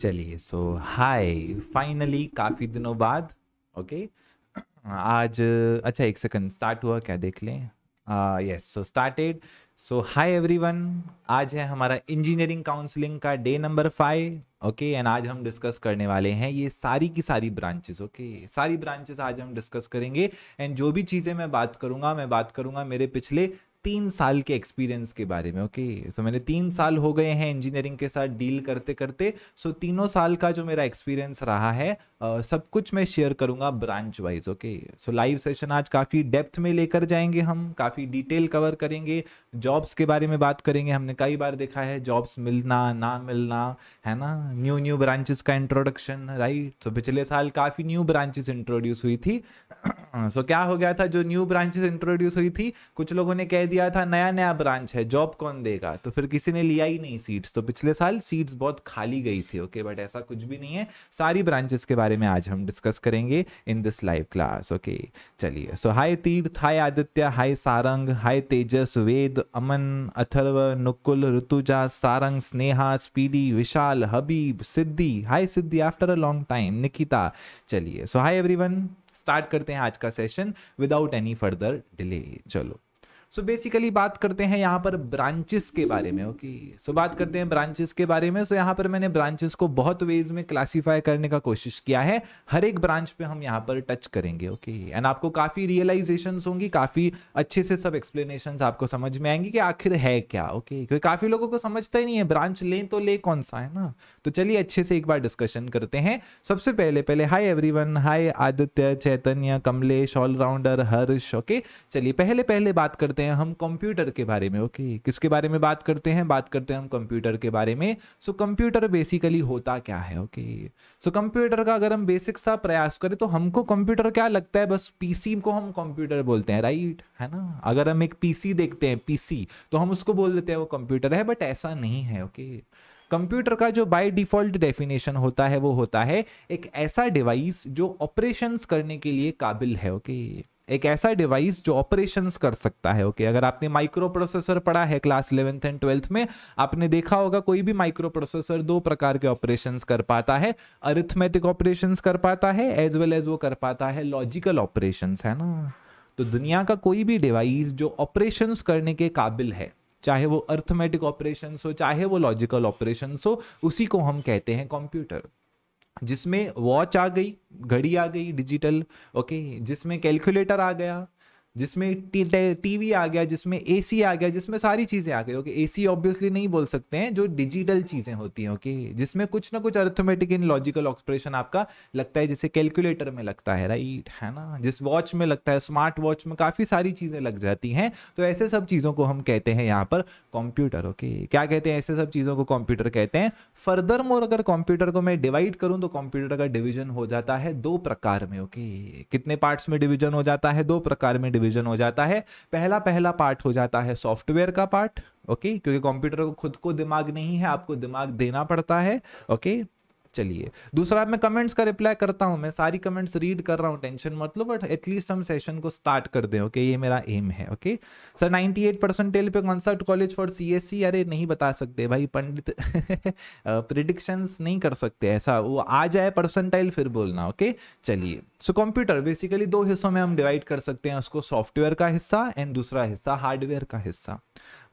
चलिए सो हाय फाइनली काफ़ी दिनों बाद ओके आज अच्छा एक सेकंड स्टार्ट हुआ क्या देख लें yes so started so hi everyone आज है हमारा इंजीनियरिंग काउंसलिंग का day number five okay and आज हम डिस्कस करने वाले हैं ये सारी की सारी ब्रांचेस ओके okay? सारी ब्रांचेस आज हम डिस्कस करेंगे एंड जो भी चीज़ें मैं बात करूंगा मैं बात करूंगा मेरे पिछले तीन साल के एक्सपीरियंस के बारे में ओके तो मैंने तीन साल हो गए हैं इंजीनियरिंग के साथ डील करते करते सो तीनों साल का जो मेरा एक्सपीरियंस रहा है आ, सब कुछ मैं शेयर करूंगा branch wise okay so live session आज काफ़ी डेप्थ में लेकर जाएंगे हम काफ़ी डिटेल कवर करेंगे जॉब्स के बारे में बात करेंगे हमने कई बार देखा है जॉब्स मिलना ना मिलना है ना न्यू न्यू ब्रांचेस का इंट्रोडक्शन राइट तो पिछले साल काफ़ी न्यू ब्रांचेस इंट्रोड्यूस हुई थी सो so, क्या हो गया था जो न्यू ब्रांचेस इंट्रोड्यूस हुई थी कुछ लोगों ने कह दिया दिया था नया नया ब्रांच है जॉब कौन देगा तो फिर किसी ने लिया ही नहीं सीट्स तो पिछले साल सीट्स बहुत खाली गई थी ओके बट ऐसा कुछ भी नहीं है सारी ब्रांचेस के बारे में आज हम डिस्कस करेंगे in this live class okay चलिए so hi Tirth hi Aditya hi Sarang hi Tejas Ved Aman Atharva Nukul Rutuja Sarang Sneha Speedy Vishal Habib Siddhi hi Siddhi after a long time Nikita चलिए सो हाय एवरीवन स्टार्ट करते हैं आज का session without any further delay चलो सो so बेसिकली बात करते हैं यहाँ पर ब्रांचेस के बारे में ओके okay? सो so बात करते हैं ब्रांचेस के बारे में सो so यहाँ पर मैंने ब्रांचेस को बहुत वेज में क्लासीफाई करने का कोशिश किया है हर एक ब्रांच पे हम यहाँ पर टच करेंगे ओके okay? एंड आपको काफ़ी रियलाइजेशन होंगी काफ़ी अच्छे से सब एक्सप्लेनेशन आपको समझ में आएंगी कि आखिर है क्या ओके okay? क्योंकि काफ़ी लोगों को समझता ही नहीं है ब्रांच लें तो ले कौन सा है ना तो चलिए अच्छे से एक बार डिस्कशन करते हैं सबसे पहले पहले hi every hi Aditya Chaitanya Kamlesh allrounder Harsh okay चलिए पहले पहले बात करते हैं हम कंप्यूटर के बारे में ओके okay. किसके बारे में बात करते हैं बात करते हैं हम कंप्यूटर के बारे में सो कंप्यूटर बेसिकली होता क्या है ओके सो कंप्यूटर का अगर हम बेसिक सा प्रयास करें तो हमको कंप्यूटर क्या लगता है बस पीसी को हम कंप्यूटर बोलते हैं राइट है ना अगर हम एक पीसी देखते हैं पीसी तो हम उसको बोल देते हैं वो कंप्यूटर है बट ऐसा नहीं है ओके okay. कंप्यूटर का जो बाय डिफॉल्ट डेफिनेशन होता है वो होता है एक ऐसा डिवाइस जो ऑपरेशंस करने के लिए काबिल है ओके okay? एक ऐसा डिवाइस जो ऑपरेशंस कर सकता है ओके okay? अगर आपने माइक्रो प्रोसेसर पढ़ा है क्लास इलेवेंथ एंड ट्वेल्थ में आपने देखा होगा कोई भी माइक्रो प्रोसेसर दो प्रकार के ऑपरेशंस कर पाता है अरिथमेटिक ऑपरेशंस कर पाता है एज वेल एज वो कर पाता है लॉजिकल ऑपरेशंस है ना तो दुनिया का कोई भी डिवाइस जो ऑपरेशन करने के काबिल है चाहे वो अर्थमेटिक ऑपरेशन हो चाहे वो लॉजिकल ऑपरेशन हो उसी को हम कहते हैं कंप्यूटर जिसमें वॉच आ गई घड़ी आ गई डिजिटल ओके जिसमें कैलकुलेटर आ गया जिसमें टीवी आ गया जिसमें एसी आ गया जिसमें सारी चीज़ें आ गई ओके एसी ऑब्वियसली नहीं बोल सकते हैं जो डिजिटल चीज़ें होती हैं ओके जिसमें कुछ ना कुछ अर्थमेटिक इन लॉजिकल ऑक्सप्रेशन आपका लगता है जैसे कैलकुलेटर में लगता है राइट है ना जिस वॉच में लगता है स्मार्ट वॉच में काफ़ी सारी चीज़ें लग जाती हैं तो ऐसे सब चीज़ों को हम कहते हैं यहाँ पर कंप्यूटर ओके क्या कहते हैं ऐसे सब चीज़ों को कंप्यूटर कहते हैं फर्दर मोर अगर कंप्यूटर को मैं डिवाइड करूँ तो कंप्यूटर का डिविजन हो जाता है दो प्रकार में ओके कितने पार्ट्स में डिविजन हो जाता है दो प्रकार में डिवीजन हो जाता है पहला पहला पार्ट हो जाता है सॉफ्टवेयर का पार्ट ओके क्योंकि कंप्यूटर को खुद को दिमाग नहीं है आपको दिमाग देना पड़ता है ओके चलिए दूसरा मैं कमेंट्स का रिप्लाई करता हूं मैं सारी कमेंट्स रीड कर रहा हूं टेंशन मत लो बट एटलीस्ट हम सेशन को स्टार्ट कर दें ओके ये मेरा एम है ओके सर 98 एट परसेंटेज पे कॉन्सर्ट कॉलेज फॉर सीएससी अरे नहीं बता सकते भाई पंडित प्रिडिक्शंस नहीं कर सकते ऐसा वो आ जाए परसेंटाइल फिर बोलना ओके चलिए सो कंप्यूटर बेसिकली दो हिस्सों में हम डिवाइड कर सकते हैं उसको सॉफ्टवेयर का हिस्सा एंड दूसरा हिस्सा हार्डवेयर का हिस्सा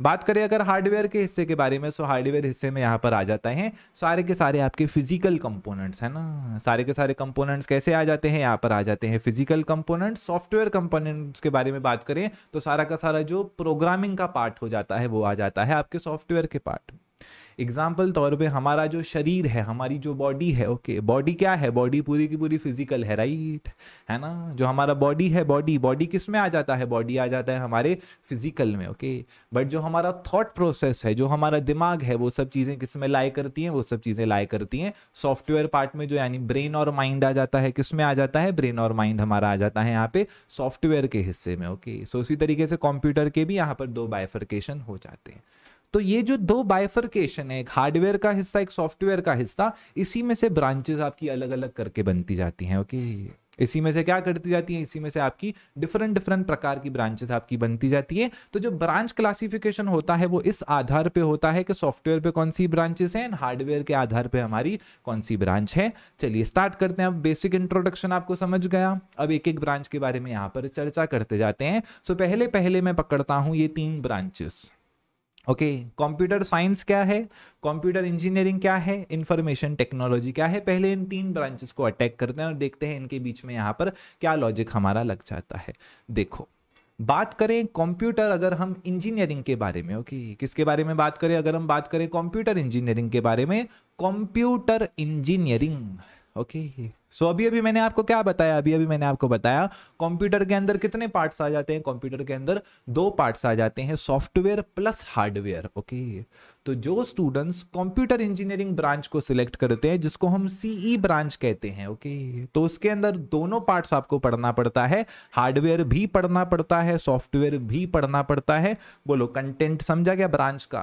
बात करें अगर हार्डवेयर के हिस्से के बारे में सो हार्डवेयर हिस्से में यहाँ पर आ जाता है सारे के सारे आपके फिजिकल कंपोनेंट्स है ना सारे के सारे कंपोनेंट्स कैसे आ जाते हैं यहाँ पर आ जाते हैं फिजिकल कंपोनेंट्स सॉफ्टवेयर कंपोनेंट्स के बारे में बात करें तो सारा का सारा जो प्रोग्रामिंग का पार्ट हो जाता है वो आ जाता है आपके सॉफ्टवेयर के पार्ट में एग्जाम्पल तौर पे हमारा जो शरीर है हमारी जो बॉडी है ओके okay, बॉडी क्या है बॉडी पूरी की पूरी फिजिकल है राइट है ना जो हमारा बॉडी है बॉडी बॉडी किस में आ जाता है बॉडी आ जाता है हमारे फिजिकल में ओके okay? बट जो हमारा थॉट प्रोसेस है जो हमारा दिमाग है वो सब चीज़ें किस में लाए करती हैं वो सब चीज़ें लाए करती हैं सॉफ्टवेयर पार्ट में जो यानी ब्रेन और माइंड आ जाता है किस में आ जाता है ब्रेन और माइंड हमारा आ जाता है यहाँ पे सॉफ्टवेयर के हिस्से में ओके okay? सो so, इसी तरीके से कंप्यूटर के भी यहाँ पर दो बायफर्केशन हो जाते हैं तो ये जो दो बाइफरकेशन है एक हार्डवेयर का हिस्सा एक सॉफ्टवेयर का हिस्सा इसी में से ब्रांचेस आपकी अलग अलग करके बनती जाती हैं ओके इसी में से क्या करती जाती है इसी में से आपकी डिफरेंट डिफरेंट प्रकार की ब्रांचेस आपकी बनती जाती है तो जो ब्रांच क्लासिफिकेशन होता है वो इस आधार पे होता है कि सॉफ्टवेयर पे कौन सी ब्रांचेस हैं एंड हार्डवेयर के आधार पे हमारी कौन सी ब्रांच है चलिए स्टार्ट करते हैं अब बेसिक इंट्रोडक्शन आपको समझ गया अब एक एक ब्रांच के बारे में यहाँ पर चर्चा करते जाते हैं सो पहले पहले मैं पकड़ता हूँ ये तीन ब्रांचेस ओके कंप्यूटर साइंस क्या है कंप्यूटर इंजीनियरिंग क्या है इंफॉर्मेशन टेक्नोलॉजी क्या है पहले इन तीन ब्रांचेस को अटैक करते हैं और देखते हैं इनके बीच में यहाँ पर क्या लॉजिक हमारा लग जाता है देखो बात करें कंप्यूटर अगर हम इंजीनियरिंग के बारे में ओके okay, किसके बारे में बात करें अगर हम बात करें कंप्यूटर इंजीनियरिंग के बारे में कंप्यूटर इंजीनियरिंग ओके सो अभी अभी मैंने आपको क्या बताया अभी अभी मैंने आपको बताया कंप्यूटर के अंदर कितने पार्ट्स आ जाते हैं कंप्यूटर के अंदर दो पार्ट्स आ जाते हैं सॉफ्टवेयर प्लस हार्डवेयर ओके तो जो स्टूडेंट्स कंप्यूटर इंजीनियरिंग ब्रांच को सिलेक्ट करते हैं जिसको हम सीई ब्रांच e कहते हैं ओके तो उसके अंदर दोनों पार्ट्स आपको पढ़ना पड़ता है हार्डवेयर भी पढ़ना पड़ता है सॉफ्टवेयर भी पढ़ना पड़ता है बोलो कंटेंट समझा गया ब्रांच का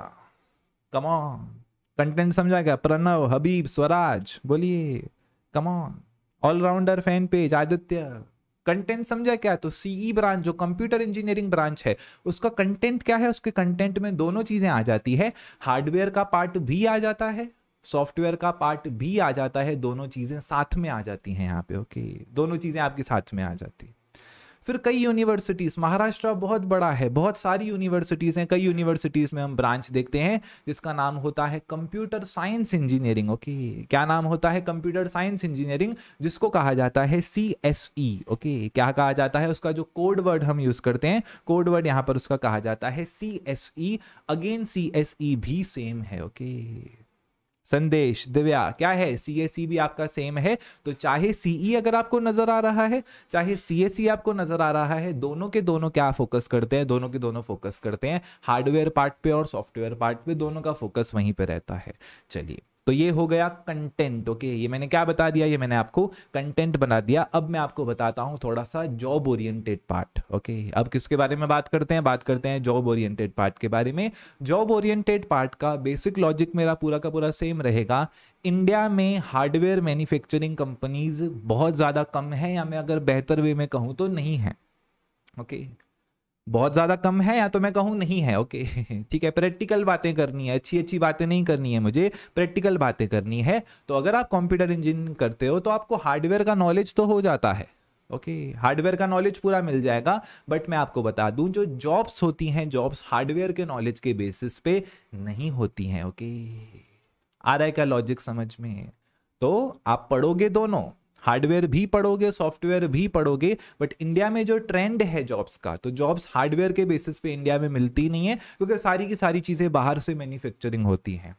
कमा कंटेंट समझा गया प्रणव हबीब स्वराज बोलिए come on allrounder fan page Aditya content समझा क्या है तो सीई ब्रांच e जो कंप्यूटर इंजीनियरिंग ब्रांच है उसका कंटेंट क्या है उसके कंटेंट में दोनों चीजें आ जाती है हार्डवेयर का पार्ट भी आ जाता है सॉफ्टवेयर का पार्ट भी आ जाता है दोनों चीजें साथ में आ जाती हैं यहाँ पे ओके दोनों चीजें आपके साथ में आ जाती है फिर कई यूनिवर्सिटीज़ महाराष्ट्र बहुत बड़ा है बहुत सारी यूनिवर्सिटीज़ हैं कई यूनिवर्सिटीज़ में हम ब्रांच देखते हैं जिसका नाम होता है कंप्यूटर साइंस इंजीनियरिंग ओके क्या नाम होता है कंप्यूटर साइंस इंजीनियरिंग जिसको कहा जाता है सी एस ई ओके क्या कहा जाता है उसका जो कोड वर्ड हम यूज़ करते हैं कोड वर्ड यहाँ पर उसका कहा जाता है C S E again C S E भी सेम है ओके okay? संदेश दिव्या क्या है सी भी आपका सेम है तो चाहे सीई e अगर आपको नजर आ रहा है चाहे सी आपको नजर आ रहा है दोनों के दोनों क्या फोकस करते हैं दोनों के दोनों फोकस करते हैं हार्डवेयर पार्ट पे और सॉफ्टवेयर पार्ट पे दोनों का फोकस वहीं पे रहता है चलिए तो ये हो गया कंटेंट ओके ये मैंने क्या बता दिया ये मैंने आपको कंटेंट बना दिया अब मैं आपको बताता हूँ थोड़ा सा जॉब ओरिएंटेड पार्ट ओके अब किसके बारे में बात करते हैं बात करते हैं जॉब ओरिएंटेड पार्ट के बारे में जॉब ओरिएंटेड पार्ट का बेसिक लॉजिक मेरा पूरा का पूरा सेम रहेगा इंडिया में हार्डवेयर मैन्युफैक्चरिंग कंपनीज बहुत ज़्यादा कम है या मैं अगर बेहतर वे में कहूँ तो नहीं है ओके okay? बहुत ज़्यादा कम है या तो मैं कहूँ नहीं है ओके ठीक है प्रैक्टिकल बातें करनी है अच्छी अच्छी बातें नहीं करनी है मुझे प्रैक्टिकल बातें करनी है तो अगर आप कंप्यूटर इंजीनियरिंग करते हो तो आपको हार्डवेयर का नॉलेज तो हो जाता है ओके हार्डवेयर का नॉलेज पूरा मिल जाएगा बट मैं आपको बता दूं जो जॉब्स होती हैं जॉब्स हार्डवेयर के नॉलेज के बेसिस पे नहीं होती हैं ओके आ रहा है क्या लॉजिक समझ में तो आप पढ़ोगे दोनों हार्डवेयर भी पढ़ोगे सॉफ्टवेयर भी पढ़ोगे बट इंडिया में जो ट्रेंड है जॉब्स का तो जॉब्स हार्डवेयर के बेसिस पे इंडिया में मिलती नहीं है क्योंकि सारी की सारी चीज़ें बाहर से मैन्युफैक्चरिंग होती हैं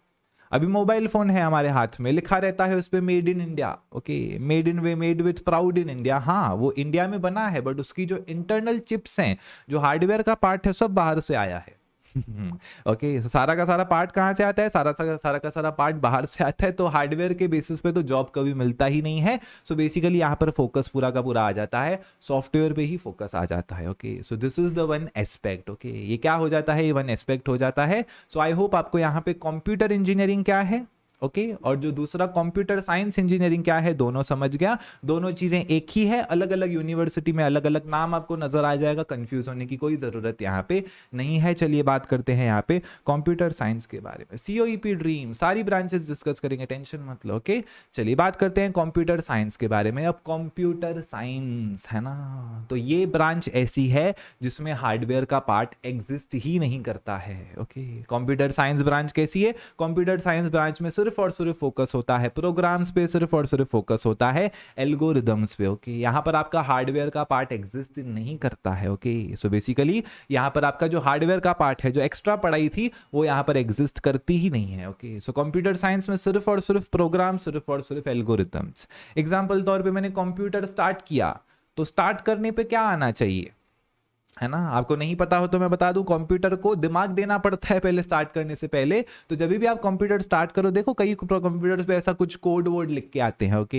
अभी मोबाइल फ़ोन है हमारे हाथ में लिखा रहता है उस पर made in India okay made in वे made with proud in India हाँ वो इंडिया में बना है बट उसकी जो इंटरनल चिप्स हैं जो हार्डवेयर का पार्ट है सब बाहर से आया है ओके हम्म। okay, सारा का सारा पार्ट कहाँ से आता है सारा सारा का सारा पार्ट बाहर से आता है तो हार्डवेयर के बेसिस पे तो जॉब कभी मिलता ही नहीं है सो बेसिकली यहाँ पर फोकस पूरा का पूरा आ जाता है सॉफ्टवेयर पे ही फोकस आ जाता है okay so this is the one aspect okay ये क्या हो जाता है ये वन एस्पेक्ट हो जाता है सो आई होप आपको यहाँ पे कंप्यूटर इंजीनियरिंग क्या है ओके okay? और जो दूसरा कंप्यूटर साइंस इंजीनियरिंग क्या है दोनों समझ गया दोनों चीजें एक ही है अलग अलग यूनिवर्सिटी में अलग अलग नाम आपको नजर आ जाएगा कंफ्यूज होने की कोई जरूरत यहाँ पे नहीं है चलिए बात करते हैं यहाँ पे कंप्यूटर साइंस के बारे में सीओईपी ड्रीम e सारी ब्रांचेस डिस्कस करेंगे टेंशन मत लो ओके चलिए बात करते हैं कॉम्प्यूटर साइंस के बारे में अब कॉम्प्यूटर साइंस है ना तो ये ब्रांच ऐसी है जिसमें हार्डवेयर का पार्ट एग्जिस्ट ही नहीं करता है ओके कॉम्प्यूटर साइंस ब्रांच कैसी है कॉम्प्यूटर साइंस ब्रांच में सिर्फ सिर्फ और सिर्फ फोकस होता है प्रोग्राम्स पे सिर्फ और सिर्फ फोकस होता है एल्गोरिदम्स पे ओके okay? यहाँ पर आपका हार्डवेयर का पार्ट एग्जिस्ट नहीं करता है ओके सो बेसिकली यहाँ पर आपका जो हार्डवेयर का पार्ट है जो एक्स्ट्रा पढ़ाई थी वो यहाँ पर एग्जिस्ट करती ही नहीं है ओके सो कंप्यूटर साइंस में सिर्फ और सिर्फ प्रोग्राम सिर्फ और सिर्फ एल्गोरिदम्स एग्जाम्पल तौर पर मैंने कंप्यूटर स्टार्ट किया तो स्टार्ट करने पर क्या आना चाहिए है ना आपको नहीं पता हो तो मैं बता दूं कंप्यूटर को दिमाग देना पड़ता है पहले स्टार्ट करने से पहले तो जब भी आप कंप्यूटर स्टार्ट करो देखो कई कंप्यूटर्स पे ऐसा कुछ कोड वोड लिख के आते हैं ओके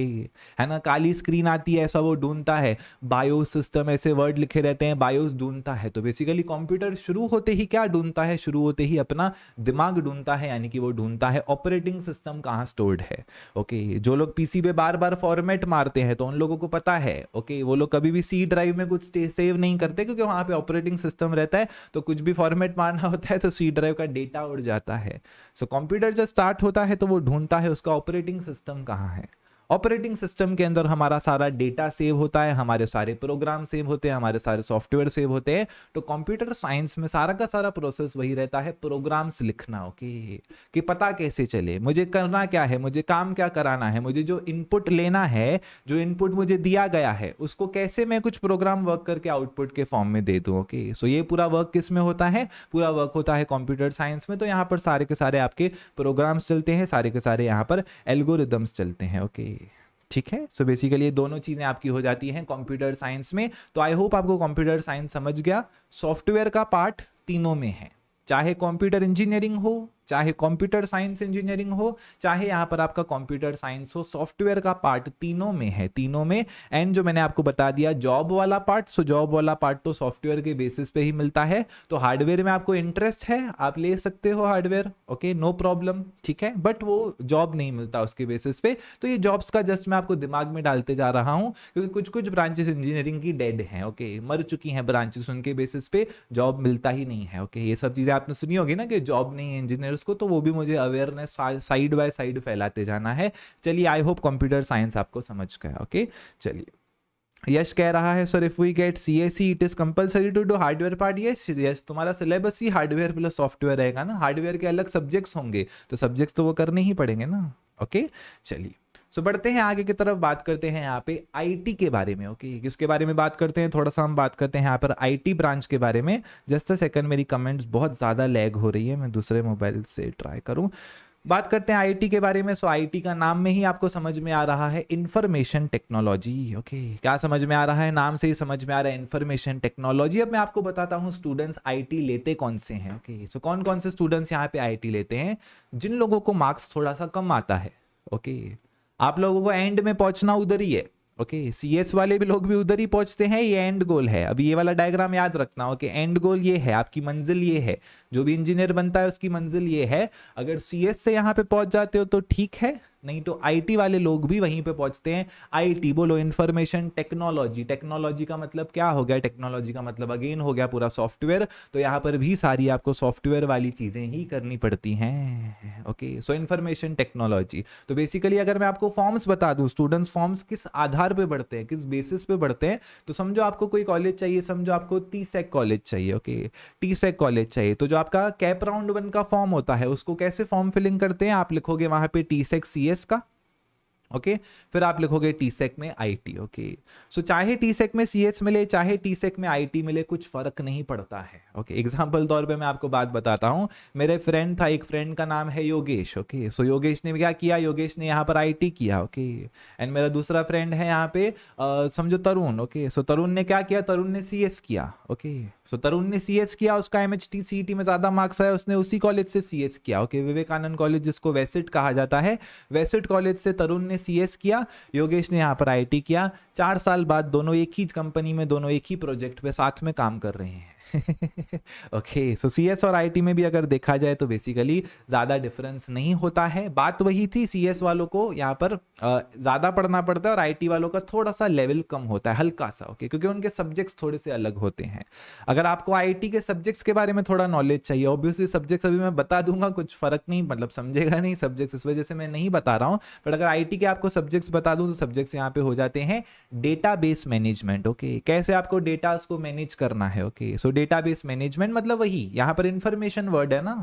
है ना काली स्क्रीन आती है ऐसा वो ढूंढता है बायो सिस्टम ऐसे वर्ड लिखे रहते हैं बायोस ढूंढता है तो बेसिकली कंप्यूटर शुरू होते ही क्या ढूंढता है शुरू होते ही अपना दिमाग ढूंढता है यानी कि वो ढूंढता है ऑपरेटिंग सिस्टम कहाँ स्टोर्ड है ओके जो लोग पीसी पे बार बार फॉर्मेट मारते हैं तो उन लोगों को पता है ओके वो लोग कभी भी सी ड्राइव में कुछ सेव नहीं करते क्योंकि वहाँ पे ऑपरेटिंग सिस्टम रहता है तो कुछ भी फॉर्मेट मारना होता है तो सी ड्राइव का डेटा उड़ जाता है सो कंप्यूटर जब स्टार्ट होता है तो वो ढूंढता है उसका ऑपरेटिंग सिस्टम कहाँ है ऑपरेटिंग सिस्टम के अंदर हमारा सारा डेटा सेव होता है हमारे सारे प्रोग्राम सेव होते हैं हमारे सारे सॉफ्टवेयर सेव होते हैं तो कंप्यूटर साइंस में सारा का सारा प्रोसेस वही रहता है प्रोग्राम्स लिखना ओके कि पता कैसे चले मुझे करना क्या है मुझे काम क्या कराना है मुझे जो इनपुट लेना है जो इनपुट मुझे दिया गया है उसको कैसे मैं कुछ प्रोग्राम वर्क करके आउटपुट के फॉर्म में दे दूँ ओके सो ये पूरा वर्क किस में होता है पूरा वर्क होता है कंप्यूटर साइंस में तो यहाँ पर सारे के सारे आपके प्रोग्राम्स चलते हैं सारे के सारे यहाँ पर एल्गोरिदम्स चलते हैं ओके ठीक है सो बेसिकली ये दोनों चीज़ें आपकी हो जाती हैं कंप्यूटर साइंस में तो आई होप आपको कंप्यूटर साइंस समझ गया सॉफ्टवेयर का पार्ट तीनों में है चाहे कंप्यूटर इंजीनियरिंग हो चाहे कंप्यूटर साइंस इंजीनियरिंग हो चाहे यहाँ पर आपका कंप्यूटर साइंस हो सॉफ्टवेयर का पार्ट तीनों में है तीनों में एंड जो मैंने आपको बता दिया जॉब वाला पार्ट सो जॉब वाला पार्ट तो सॉफ्टवेयर के बेसिस पे ही मिलता है तो हार्डवेयर में आपको इंटरेस्ट है आप ले सकते हो हार्डवेयर ओके नो प्रॉब्लम ठीक है बट वो जॉब नहीं मिलता उसके बेसिस पे तो ये जॉब्स का जस्ट मैं आपको दिमाग में डालते जा रहा हूँ क्योंकि कुछ कुछ ब्रांचेस इंजीनियरिंग की डेड हैं ओके मर चुकी हैं ब्रांचेस उनके बेसिस पे जॉब मिलता ही नहीं है ओके ये सब चीज़ें आपने सुनी होगी ना कि जॉब नहीं है इंजीनियर कंप्यूटर्स को तो वो भी मुझे अवेयरनेस साइड बाय साइड फैलाते जाना है चलिए आई होप कंप्यूटर साइंस आपको समझ गया ओके चलिए यश कह रहा है sir if we get C S C it is compulsory to do hardware part yes yes तुम्हारा सिलेबस ही हार्डवेयर प्लस सॉफ्टवेयर रहेगा ना हार्डवेयर के अलग सब्जेक्ट्स होंगे तो सब्जेक्ट्स तो वो करने ही पड़ेंगे ना ओके चलिए सो बढ़ते हैं आगे की तरफ बात करते हैं यहाँ पे आईटी के बारे में ओके किसके बारे में बात करते हैं थोड़ा सा हम बात करते हैं यहाँ पर आईटी ब्रांच के बारे में जस्ट अ सेकंड मेरी कमेंट्स बहुत ज़्यादा लैग हो रही है मैं दूसरे मोबाइल से ट्राई करूँ बात करते हैं आईटी के बारे में सो आईटी का नाम में ही आपको समझ में आ रहा है इन्फॉर्मेशन टेक्नोलॉजी ओके क्या समझ में आ रहा है नाम से ही समझ में आ रहा है इन्फॉर्मेशन टेक्नोलॉजी अब मैं आपको बताता हूँ स्टूडेंट्स आईटी लेते कौन से हैं ओके सो कौन कौन से स्टूडेंट्स यहाँ पे आईटी लेते हैं जिन लोगों को मार्क्स थोड़ा सा कम आता है ओके okay? आप लोगों को एंड में पहुंचना उधर ही है ओके सी एस वाले भी लोग भी उधर ही पहुंचते हैं ये एंड गोल है अभी ये वाला डायग्राम याद रखना ओके एंड गोल ये है आपकी मंजिल ये है जो भी इंजीनियर बनता है उसकी मंजिल ये है अगर एस से यहाँ पे पहुंच जाते हो तो ठीक है नहीं तो आईटी वाले लोग भी वहीं पे पहुंचते हैं आईटी बोलो इन्फॉर्मेशन टेक्नोलॉजी टेक्नोलॉजी का मतलब क्या हो गया टेक्नोलॉजी का मतलब अगेन हो गया पूरा सॉफ्टवेयर तो यहाँ पर भी सारी आपको सॉफ्टवेयर वाली चीज़ें ही करनी पड़ती हैं ओके सो इन्फॉर्मेशन टेक्नोलॉजी तो बेसिकली अगर मैं आपको फॉर्म्स बता दूँ स्टूडेंट्स फॉर्म्स किस आधार पर बढ़ते हैं किस बेसिस पे बढ़ते हैं तो समझो आपको कोई कॉलेज चाहिए समझो आपको टी कॉलेज e चाहिए ओके टी कॉलेज चाहिए तो जो आपका कैप राउंड वन का फॉर्म होता है उसको कैसे फॉर्म फिलिंग करते हैं आप लिखोगे वहां पे टी सेक्स सी एस का ओके फिर आप लिखोगे टी सेक में आई टी ओके सो चाहे टी सेक में सी एच मिले चाहे टी सेक में आई टी मिले कुछ फर्क नहीं पड़ता है ओके एग्जांपल तौर पे मैं आपको बात बताता हूँ मेरे फ्रेंड था एक फ्रेंड का नाम है Yogesh okay okay? So so, Yogesh ने क्या किया योगेश ने यहाँ पर आई टी किया ओके एंड मेरा दूसरा फ्रेंड है यहाँ पे समझो तरुण ओके सो तरुण ने क्या किया तरुण ने सी किया ओके सो तरुण ने सी एस किया उसका M H T C T में ज़्यादा मार्क्स आया उसने उसी कॉलेज से सी किया ओके विवेकानंद कॉलेज जिसको वेसिट कहा जाता है वेसिट कॉलेज से तरुण ने सीएस किया योगेश ने यहाँ पर आईटी किया चार साल बाद दोनों एक ही कंपनी में दोनों एक ही प्रोजेक्ट पे साथ में काम कर रहे हैं ओके सो सी एस और आई में भी अगर देखा जाए तो बेसिकली ज़्यादा डिफरेंस नहीं होता है बात वही थी सी एस वालों को यहाँ पर ज़्यादा पढ़ना पड़ता है और आई वालों का थोड़ा सा लेवल कम होता है हल्का सा ओके okay? क्योंकि उनके सब्जेक्ट्स थोड़े से अलग होते हैं अगर आपको आई के सब्जेक्ट्स के बारे में थोड़ा नॉलेज चाहिए ऑब्वियसली सब्जेक्ट्स अभी मैं बता दूंगा कुछ फ़र्क नहीं मतलब समझेगा नहीं सब्जेक्ट्स इस वजह से मैं नहीं बता रहा हूँ बट अगर आई के आपको सब्जेक्ट्स बता दूँ तो सब्जेक्ट्स यहाँ पे हो जाते हैं डेटा मैनेजमेंट ओके okay? कैसे आपको डेटा को मैनेज करना है ओके सो डेटाबेस मैनेजमेंट मतलब वही यहाँ पर इंफॉर्मेशन वर्ड है ना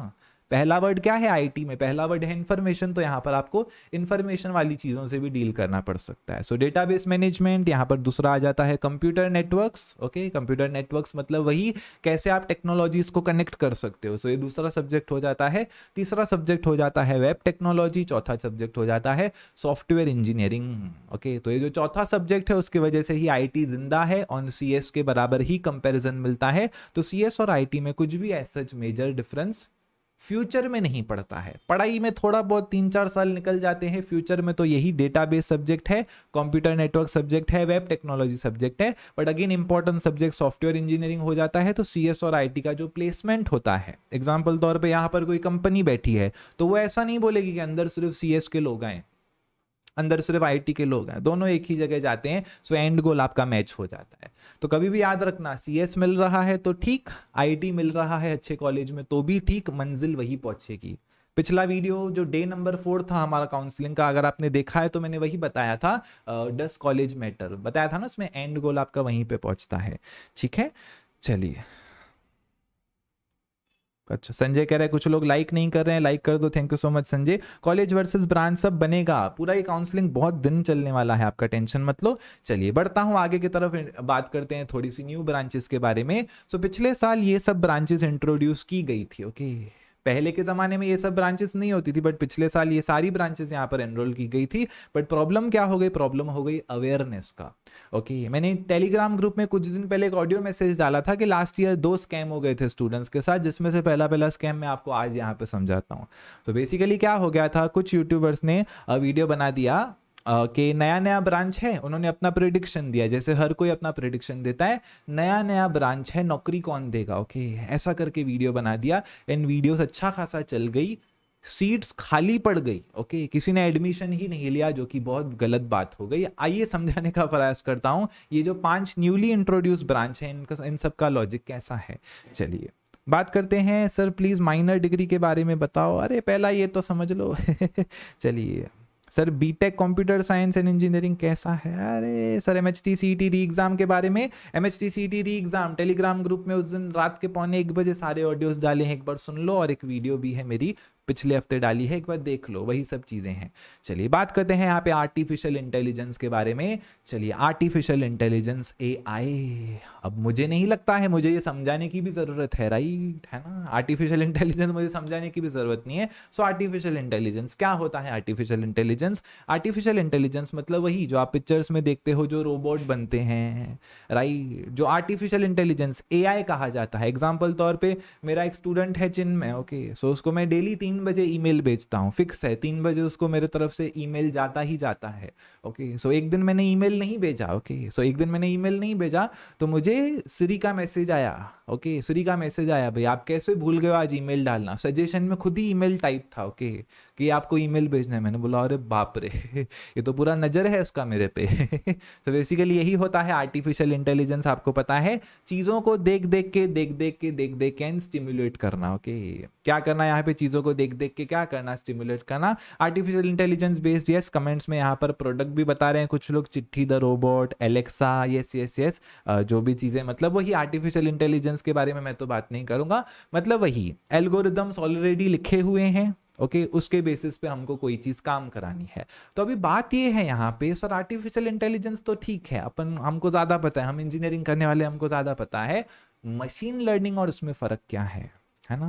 पहला वर्ड क्या है आईटी में पहला वर्ड है इन्फॉर्मेशन तो यहाँ पर आपको इन्फॉर्मेशन वाली चीज़ों से भी डील करना पड़ सकता है सो डेटाबेस मैनेजमेंट यहाँ पर दूसरा आ जाता है computer networks okay computer networks मतलब वही कैसे आप टेक्नोलॉजीज को कनेक्ट कर सकते हो सो so, ये दूसरा सब्जेक्ट हो जाता है तीसरा सब्जेक्ट हो जाता है वेब टेक्नोलॉजी चौथा सब्जेक्ट हो जाता है सॉफ्टवेयर इंजीनियरिंग ओके तो ये जो चौथा सब्जेक्ट है उसकी वजह से ही आई जिंदा है ऑन सी के बराबर ही कंपेरिजन मिलता है तो सी और आई में कुछ भी एस मेजर डिफरेंस फ्यूचर में नहीं पढ़ता है पढ़ाई में थोड़ा बहुत तीन चार साल निकल जाते हैं फ्यूचर में तो यही डेटाबेस सब्जेक्ट है कंप्यूटर नेटवर्क सब्जेक्ट है वेब टेक्नोलॉजी सब्जेक्ट है but again important subject software engineering हो जाता है तो सी और आई का जो प्लेसमेंट होता है एग्जाम्पल तौर पर यहाँ पर कोई कंपनी बैठी है तो वो ऐसा नहीं बोलेगी कि अंदर सिर्फ सी के लोग आए अंदर सिर्फ आई के लोग हैं दोनों एक ही जगह जाते हैं सो एंड गोल आपका मैच हो जाता है तो कभी भी याद रखना सीएस मिल रहा है तो ठीक आईटी मिल रहा है अच्छे कॉलेज में तो भी ठीक मंजिल वही पहुंचेगी पिछला वीडियो जो डे नंबर फोर था हमारा काउंसलिंग का अगर आपने देखा है तो मैंने वही बताया था डस कॉलेज मैटर बताया था ना उसमें एंड गोल आपका वहीं पे पहुंचता है ठीक है चलिए अच्छा संजय कह रहे हैं कुछ लोग लाइक नहीं कर रहे हैं लाइक कर दो thank you so much Sanjay college versus branch सब बनेगा पूरा ये काउंसलिंग बहुत दिन चलने वाला है आपका टेंशन मतलब चलिए बढ़ता हूँ आगे की तरफ बात करते हैं थोड़ी सी न्यू ब्रांचेस के बारे में सो पिछले साल ये सब ब्रांचेस इंट्रोड्यूस की गई थी ओके okay? पहले के ज़माने में ये सब ब्रांचेस नहीं होती थी बट पिछले साल ये सारी ब्रांचेस यहाँ पर एनरोल की गई थी बट प्रॉब्लम क्या हो गई प्रॉब्लम हो गई अवेयरनेस का ओके okay, मैंने टेलीग्राम ग्रुप में कुछ दिन पहले एक ऑडियो मैसेज डाला था कि लास्ट ईयर दो स्कैम हो गए थे स्टूडेंट्स के साथ जिसमें से पहला पहला स्कैम मैं आपको आज यहाँ पे समझाता हूँ तो बेसिकली क्या हो गया था कुछ यूट्यूबर्स ने वीडियो बना दिया कि नया नया ब्रांच है उन्होंने अपना प्रिडिक्शन दिया जैसे हर कोई अपना प्रिडिक्शन देता है नया नया ब्रांच है नौकरी कौन देगा ओके ऐसा करके वीडियो बना दिया इन वीडियोस अच्छा खासा चल गई सीट्स खाली पड़ गई ओके किसी ने एडमिशन ही नहीं लिया जो कि बहुत गलत बात हो गई आइए समझाने का प्रयास करता हूँ ये जो पांच न्यूली इंट्रोड्यूस ब्रांच है इनका इन सब का लॉजिक कैसा है चलिए बात करते हैं सर प्लीज़ माइनर डिग्री के बारे में बताओ अरे पहला ये तो समझ लो चलिए sir BTech computer science and engineering कैसा है अरे sir M H T C T re exam के बारे में M H T C T re exam Telegram group में उस दिन रात के पौने एक बजे सारे ऑडियोज डाले हैं एक बार सुन लो और एक वीडियो भी है मेरी पिछले हफ्ते डाली है एक बार देख लो वही सब चीज़ें हैं चलिए बात करते हैं यहाँ पे आर्टिफिशियल इंटेलिजेंस के बारे में चलिए आर्टिफिशियल इंटेलिजेंस ए अब मुझे नहीं लगता है मुझे ये समझाने की भी ज़रूरत है राइट है ना आर्टिफिशियल इंटेलिजेंस मुझे समझाने की भी ज़रूरत नहीं है सो आर्टिफिशियल इंटेलिजेंस क्या होता है आर्टिफिशियल इंटेलिजेंस आर्टिफिशियल इंटेलिजेंस मतलब वही जो आप पिक्चर्स में देखते हो जो रोबोट बनते हैं राइट जो आर्टिफिशियल इंटेलिजेंस ए कहा जाता है एग्जाम्पल तौर पर मेरा एक स्टूडेंट है चिन्ह में ओके सो उसको मैं डेली तीन तीन बजे ईमेल भेजता हूँ फिक्स है तीन बजे उसको मेरे तरफ से ईमेल जाता ही जाता है ओके सो एक दिन मैंने ईमेल नहीं भेजा ओके सो एक दिन मैंने ईमेल नहीं भेजा तो मुझे सिरी का मैसेज आया ओके सिरी का मैसेज आया भाई आप कैसे भूल गए आज ईमेल डालना सजेशन में खुद ही ईमेल टाइप था ओके कि आपको ईमेल भेजना है मैंने बोला अरे बाप रे ये तो पूरा नज़र है इसका मेरे पे तो बेसिकली यही होता है आर्टिफिशियल इंटेलिजेंस आपको पता है चीज़ों को देख देख के देख देख के देख देख के एंड स्टिम्युलेट करना ओके क्या करना यहाँ पे चीज़ों को देख देख के क्या करना स्टिम्युलेट करना artificial intelligence based yes comments में यहाँ पर प्रोडक्ट भी बता रहे हैं कुछ लोग Chitti the robot Alexa yes yes yes जो भी चीज़ें मतलब वही आर्टिफिशियल इंटेलिजेंस के बारे में मैं तो बात नहीं करूंगा मतलब वही एल्गोरिदम्स ऑलरेडी लिखे हुए हैं ओके okay, उसके बेसिस पे हमको कोई चीज काम करानी है तो अभी बात ये है यहाँ पे सर आर्टिफिशियल इंटेलिजेंस तो ठीक है अपन हमको ज्यादा पता है हम इंजीनियरिंग करने वाले हमको ज्यादा पता है मशीन लर्निंग और उसमें फर्क क्या है है ना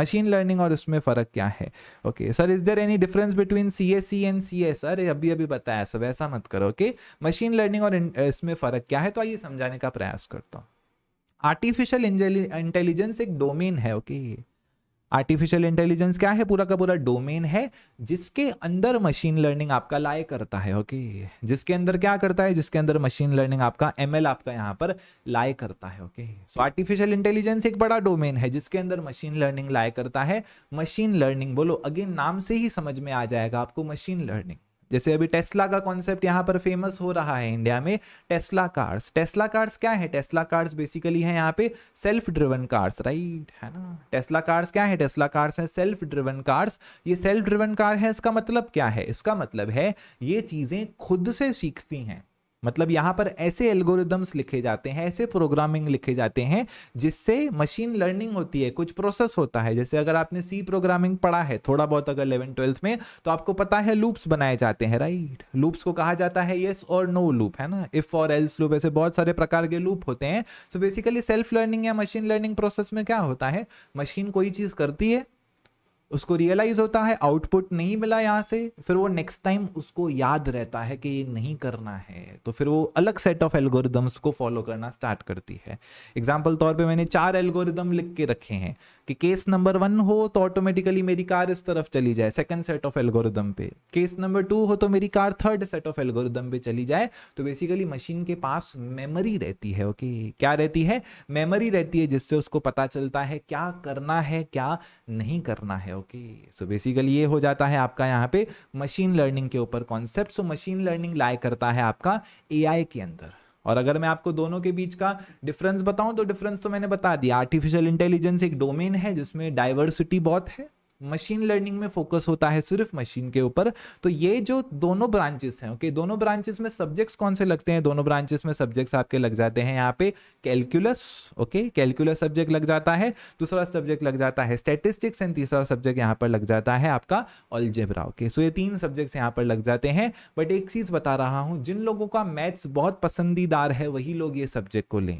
मशीन लर्निंग और उसमें फ़र्क क्या है okay sir is there any difference between C S C and C S अरे अभी अभी बताया सर वैसा मत करो ओके मशीन लर्निंग और इसमें फ़र्क क्या है तो आइए समझाने का प्रयास करता हूँ आर्टिफिशियल इंटेलिजेंस एक डोमेन है ओके okay? आर्टिफिशियल इंटेलिजेंस क्या है पूरा का पूरा डोमेन है जिसके अंदर मशीन लर्निंग आपका लाए करता है ओके जिसके अंदर क्या करता है जिसके अंदर मशीन लर्निंग आपका एम आपका यहाँ पर लाए करता है ओके सो आर्टिफिशियल इंटेलिजेंस एक बड़ा डोमेन है जिसके अंदर मशीन लर्निंग लाए करता है मशीन लर्निंग बोलो अगेन नाम से ही समझ में आ जाएगा आपको मशीन लर्निंग जैसे अभी टेस्ला का कॉन्सेप्ट यहाँ पर फेमस हो रहा है इंडिया में टेस्ला कार्स टेस्ला कार्स क्या है टेस्ला कार्स बेसिकली है यहाँ पे सेल्फ ड्रिवन कार्स राइट है ना टेस्ला कार्स क्या है टेस्ला कार्स है सेल्फ ड्रिवन कार्स ये सेल्फ ड्रिवन कार है इसका मतलब क्या है इसका मतलब है ये चीज़ें खुद से सीखती हैं मतलब यहाँ पर ऐसे एल्गोरिदम्स लिखे जाते हैं ऐसे प्रोग्रामिंग लिखे जाते हैं जिससे मशीन लर्निंग होती है कुछ प्रोसेस होता है जैसे अगर आपने सी प्रोग्रामिंग पढ़ा है थोड़ा बहुत अगर इलेवन ट्वेल्थ में तो आपको पता है लूप्स बनाए जाते हैं राइट लूप्स को कहा जाता है येस और नो लूप है ना इफ और एल्स लूप ऐसे बहुत सारे प्रकार के लूप होते हैं सो बेसिकली सेल्फ लर्निंग या मशीन लर्निंग प्रोसेस में क्या होता है मशीन कोई चीज़ करती है उसको रियलाइज होता है आउटपुट नहीं मिला यहाँ से फिर वो नेक्स्ट टाइम उसको याद रहता है कि ये नहीं करना है तो फिर वो अलग सेट ऑफ एल्गोरिदम्स को फॉलो करना स्टार्ट करती है एग्जाम्पल तौर पे मैंने चार एल्गोरिदम लिख के रखे हैं कि केस नंबर वन हो तो ऑटोमेटिकली मेरी कार इस तरफ चली जाए सेकंड सेट ऑफ एल्गोरिदम पे केस नंबर टू हो तो मेरी car third set of algorithm पे चली जाए तो बेसिकली मशीन के पास मेमोरी रहती है ओके okay? क्या रहती है मेमोरी रहती है जिससे उसको पता चलता है क्या करना है क्या नहीं करना है ओके सो बेसिकली ये हो जाता है आपका यहाँ पे मशीन लर्निंग के ऊपर concept so machine learning like करता है आपका ए के अंदर और अगर मैं आपको दोनों के बीच का डिफरेंस बताऊं तो डिफरेंस तो मैंने बता दिया आर्टिफिशियल इंटेलिजेंस एक डोमेन है जिसमें डाइवर्सिटी बहुत है मशीन लर्निंग में फोकस होता है सिर्फ मशीन के ऊपर तो ये जो दोनों ब्रांचेस हैं ओके दोनों ब्रांचेस में सब्जेक्ट्स कौन से लगते हैं दोनों ब्रांचेस में सब्जेक्ट्स आपके लग जाते हैं यहाँ पे कैलकुलस ओके कैलकुलस सब्जेक्ट लग जाता है दूसरा सब्जेक्ट लग जाता है स्टेटिस्टिक्स एंड तीसरा सब्जेक्ट यहाँ पर लग जाता है आपका ऑलजेबरा ओके सो ये तीन सब्जेक्ट्स यहाँ पर लग जाते हैं बट एक चीज़ बता रहा हूँ जिन लोगों का मैथ्स बहुत पसंदीदार है वही लोग ये सब्जेक्ट को लें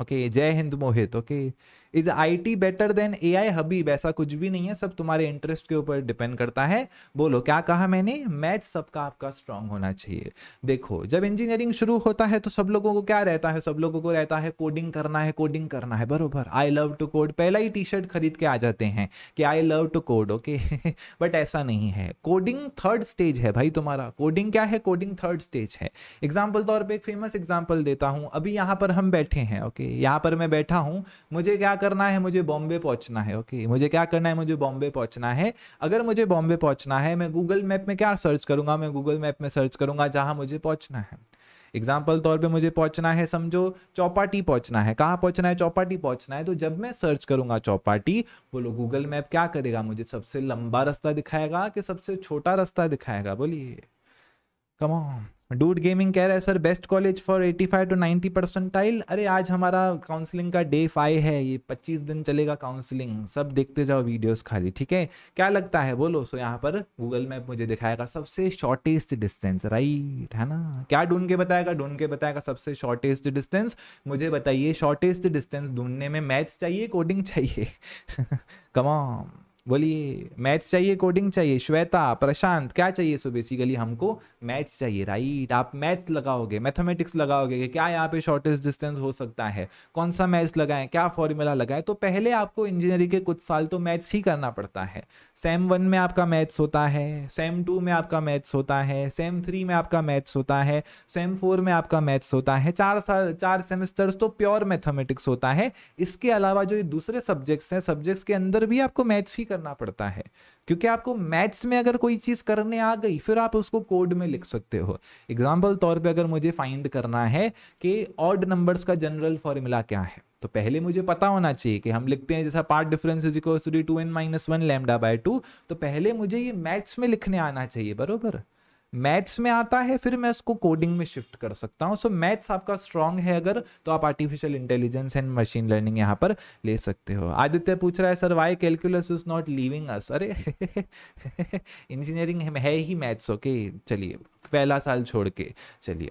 okay Jai Hind Mohit okay is I T better than A I हबीब ऐसा कुछ भी नहीं है सब तुम्हारे इंटरेस्ट के ऊपर डिपेंड करता है बोलो क्या कहा मैंने मैथ सबका आपका स्ट्रांग होना चाहिए देखो जब इंजीनियरिंग शुरू होता है तो सब लोगों को क्या रहता है सब लोगों को रहता है कोडिंग करना है कोडिंग करना है बरोबर आई लव टू कोड पहला ही टी शर्ट खरीद के आ जाते हैं कि I love to code okay but ऐसा नहीं है कोडिंग थर्ड स्टेज है भाई तुम्हारा कोडिंग क्या है कोडिंग थर्ड स्टेज है एग्जाम्पल तौर पर एक फेमस एग्जाम्पल देता हूँ अभी यहाँ पर हम बैठे हैं ओके okay? यहाँ पर मैं बैठा हूँ मुझे क्या करना है मुझे बॉम्बे पहुंचना है ओके मुझे क्या करना है मुझे बॉम्बे पहुंचना है अगर मुझे बॉम्बे पहुंचना है मैं गूगल मैप में क्या सर्च करूंगा मैं गूगल मैप में सर्च करूंगा जहां मुझे पहुंचना है एग्जाम्पल तौर पे मुझे पहुंचना है समझो चौपाटी पहुंचना है कहाँ पहुंचना है चौपाटी पहुंचना है तो जब मैं सर्च करूंगा चौपाटी बोलो गूगल मैप क्या करेगा मुझे सबसे लंबा रास्ता दिखाएगा कि सबसे छोटा रास्ता दिखाएगा बोलिए कम डूड गेमिंग कह रहा है sir best college for 85 to 90 percentile अरे आज हमारा काउंसलिंग का डे फाइव है ये 25 दिन चलेगा काउंसलिंग सब देखते जाओ वीडियोस खाली ठीक है क्या लगता है बोलो सो यहाँ पर गूगल मैप मुझे दिखाएगा सबसे शॉर्टेस्ट डिस्टेंस राइट है ना क्या ढूंढ के बताएगा ढूंढ के बताएगा सबसे शॉर्टेस्ट डिस्टेंस मुझे बताइए शॉर्टेस्ट डिस्टेंस ढूंढने में मैथ्स चाहिए कोडिंग चाहिए कमाम बोलिए मैथ्स चाहिए कोडिंग चाहिए श्वेता प्रशांत क्या चाहिए सो बेसिकली हमको मैथ्स चाहिए राइट आप मैथ्स लगाओगे मैथमेटिक्स लगाओगे कि क्या यहाँ पे शॉर्टेस्ट डिस्टेंस हो सकता है कौन सा मैथ्स लगाएं क्या फॉर्मूला लगाएं तो पहले आपको इंजीनियरिंग के कुछ साल तो मैथ्स ही करना पड़ता है सेम वन में आपका मैथ्स होता है सेम टू में आपका मैथ्स होता है सेम थ्री में आपका मैथ्स होता है सेम फोर में आपका मैथ्स होता है चार साल चार सेमेस्टर्स तो प्योर मैथमेटिक्स होता है इसके अलावा जो दूसरे सब्जेक्ट्स हैं सब्जेक्ट्स के अंदर भी आपको मैथ्स ही करना पड़ता है क्योंकि आपको मैथ्स में अगर कोई चीज़ करने आ गई फिर आप उसको कोड में लिख सकते हो एग्जाम्पल तौर पे अगर मुझे फाइंड करना है कि ऑड नंबर्स का जनरल फॉर्मूला क्या है तो पहले मुझे पता होना चाहिए कि हम लिखते हैं जैसा part difference is equal to N minus one lambda by two तो पहले मुझे ये मैथ्स में लिखने आना चाहिए बरोबर मैथ्स में आता है फिर मैं उसको कोडिंग में शिफ्ट कर सकता हूँ सो मैथ्स आपका स्ट्रांग है अगर तो आप artificial intelligence and machine learning यहाँ पर ले सकते हो आदित्य पूछ रहा है sir why calculus is not living us अरे इंजीनियरिंग है ही मैथ्स ओके चलिए पहला साल छोड़ के चलिए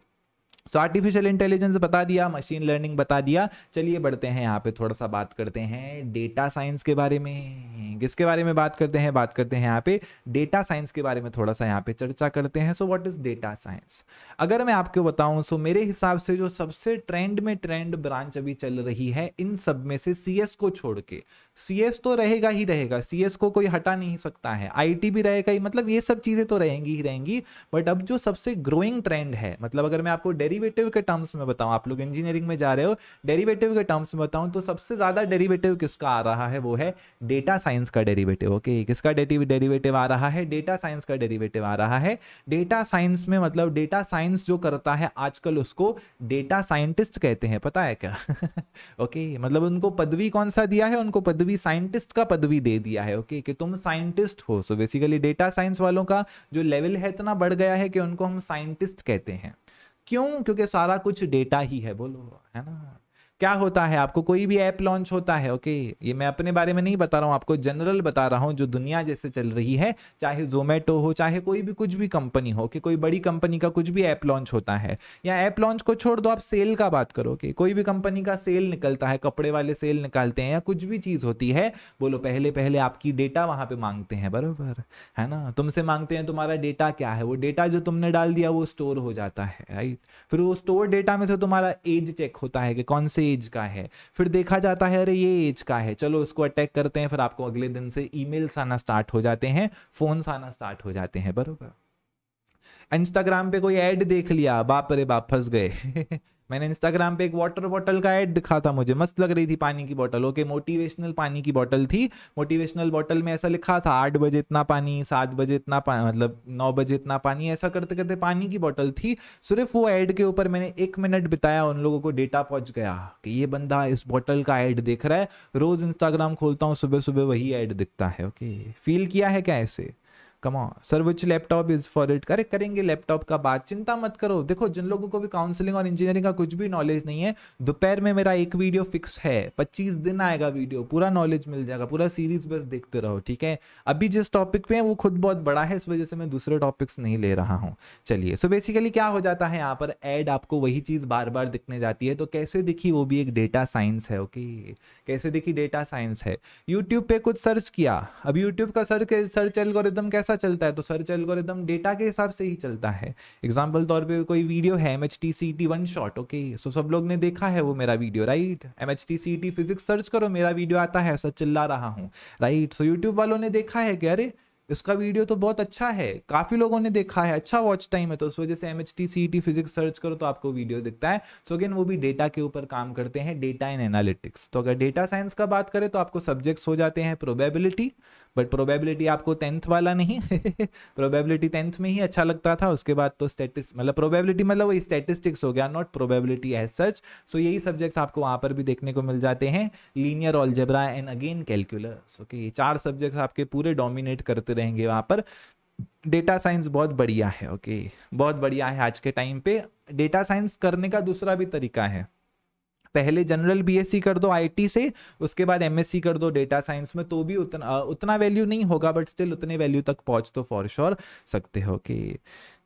सो आर्टिफिशियल इंटेलिजेंस बता दिया मशीन लर्निंग बता दिया चलिए बढ़ते हैं यहाँ पे थोड़ा सा बात करते हैं डेटा साइंस के बारे में किसके बारे में बात करते हैं बात करते हैं यहाँ पे डेटा साइंस के बारे में थोड़ा सा यहाँ पे चर्चा करते हैं so what is data science अगर मैं आपको बताऊँ सो मेरे हिसाब से जो सबसे ट्रेंड में ट्रेंड ब्रांच अभी चल रही है इन सब में से सी को छोड़ के सी तो रहेगा ही रहेगा सी को कोई हटा नहीं सकता है आई भी रहेगा ही मतलब ये सब चीजें तो रहेंगी ही रहेंगी बट अब जो सबसे ग्रोइंग ट्रेंड है मतलब अगर मैं आपको डेरी डेरिवेटिव के टर्म्स में बताऊं आप लोग इंजीनियरिंग में जा रहे हो डेरिवेटिव के टर्म्स में बताऊं तो सबसे ज्यादा डेरिवेटिव किसका आ रहा है वो है डेटा साइंस का डेरिवेटिव ओके okay? किसका डेरिवेटिव आ रहा है डेटा साइंस का डेरिवेटिव आ रहा है डेटा साइंस में मतलब डेटा साइंस जो करता है आजकल उसको डेटा साइंटिस्ट कहते हैं पता है क्या ओके okay? मतलब उनको पदवी कौन सा दिया है उनको पदवी साइंटिस्ट का पदवी दे दिया है ओके okay? कि तुम साइंटिस्ट हो सो बेसिकली डेटा साइंस वालों का जो लेवल है इतना बढ़ गया है कि उनको हम साइंटिस्ट कहते हैं क्यों क्योंकि सारा कुछ डेटा ही है बोलो है ना क्या होता है आपको कोई भी ऐप लॉन्च होता है ओके ये मैं अपने बारे में नहीं बता रहा हूँ आपको जनरल बता रहा हूँ जो दुनिया जैसे चल रही है चाहे जोमेटो हो चाहे कोई भी कुछ भी कंपनी हो कि कोई बड़ी कंपनी का कुछ भी ऐप लॉन्च होता है या ऐप लॉन्च को छोड़ दो आप सेल का बात करो कि कोई भी कंपनी का सेल निकलता है कपड़े वाले सेल निकालते हैं या कुछ भी चीज़ होती है बोलो पहले पहले आपकी डेटा वहाँ पर मांगते हैं बराबर है ना तुमसे मांगते हैं तुम्हारा डेटा क्या है वो डेटा जो तुमने डाल दिया वो स्टोर हो जाता है राइट फिर वो स्टोर डेटा में से तो तुम्हारा एज चेक होता है कि कौन से एज का है फिर देखा जाता है अरे ये एज का है चलो उसको अटैक करते हैं फिर आपको अगले दिन से ईमेल्स आना स्टार्ट हो जाते हैं फोन्स आना स्टार्ट हो जाते हैं बरोबर इंस्टाग्राम पे कोई ऐड देख लिया बाप रे बाप फंस गए मैंने इंस्टाग्राम पे एक वाटर बॉटल का ऐड दिखा था मुझे मस्त लग रही थी पानी की बॉटल ओके मोटिवेशनल पानी की बॉटल थी मोटिवेशनल बॉटल में ऐसा लिखा था आठ बजे इतना पानी सात बजे इतना मतलब नौ बजे इतना पानी ऐसा करते करते पानी की बॉटल थी सिर्फ वो ऐड के ऊपर मैंने एक मिनट बिताया उन लोगों को डेटा पहुंच गया कि ये बंदा इस बॉटल का ऐड देख रहा है रोज इंस्टाग्राम खोलता हूँ सुबह सुबह वही ऐड दिखता है ओके फील किया है क्या ऐसे कमा sir which laptop is for it अरे करेंगे लैपटॉप का बात चिंता मत करो देखो जिन लोगों को भी काउंसलिंग और इंजीनियरिंग का कुछ भी नॉलेज नहीं है दोपहर में मेरा एक वीडियो फिक्स है पच्चीस दिन आएगा वीडियो पूरा नॉलेज मिल जाएगा पूरा सीरीज बस देखते रहो ठीक है अभी जिस टॉपिक पे है वो खुद बहुत बड़ा है इस वजह से मैं दूसरे टॉपिक्स नहीं ले रहा हूँ चलिए सो बेसिकली क्या हो जाता है यहाँ पर एड आपको वही चीज बार बार दिखने जाती है तो कैसे दिखी वो भी एक डेटा साइंस है ओके कैसे दिखी डेटा साइंस है यूट्यूब पे कुछ सर्च किया अब यूट्यूब का सर्च सर्च एल्गोरिदम कैसा कैसा चलता है तो सर्च एल्गोरिदम डेटा के हिसाब से ही चलता है एग्जाम्पल तौर पे कोई वीडियो है M H T C T one shot okay so सब लोग ने देखा है वो मेरा video right M H T C T physics search करो मेरा वीडियो आता है सर चिल्ला रहा हूँ राइट सो यूट्यूब वालों ने देखा है कि अरे इसका वीडियो तो बहुत अच्छा है काफ़ी लोगों ने देखा है अच्छा वॉच टाइम है तो उस वजह से M H T C T physics search करो तो आपको वीडियो दिखता है सो अगेन वो भी डेटा के ऊपर काम करते हैं डेटा एंड एनालिटिक्स तो अगर डेटा साइंस का बात करें तो आपको सब्जेक्ट्स हो जाते हैं प्रोबेबिलिटी बट प्रोबेबिलिटी आपको टेंथ वाला नहीं प्रोबेबिलिटी टेंथ में ही अच्छा लगता था उसके बाद तो स्टेटिस मतलब प्रोबेबिलिटी मतलब वही स्टेटिस्टिक्स हो गया not probability as such so यही सब्जेक्ट्स आपको वहाँ पर भी देखने को मिल जाते हैं linear algebra and again calculus okay ये चार सब्जेक्ट्स आपके पूरे डोमिनेट करते रहेंगे वहाँ पर डेटा साइंस बहुत बढ़िया है ओके okay? बहुत बढ़िया है आज के टाइम पे डेटा साइंस करने का दूसरा भी तरीका है पहले जनरल बीएससी e कर दो आईटी से उसके बाद एमएससी e कर दो डेटा साइंस में तो भी उतना उतना वैल्यू नहीं होगा बट स्टिल उतने वैल्यू तक पहुंच तो फॉर श्योर सकते हो कि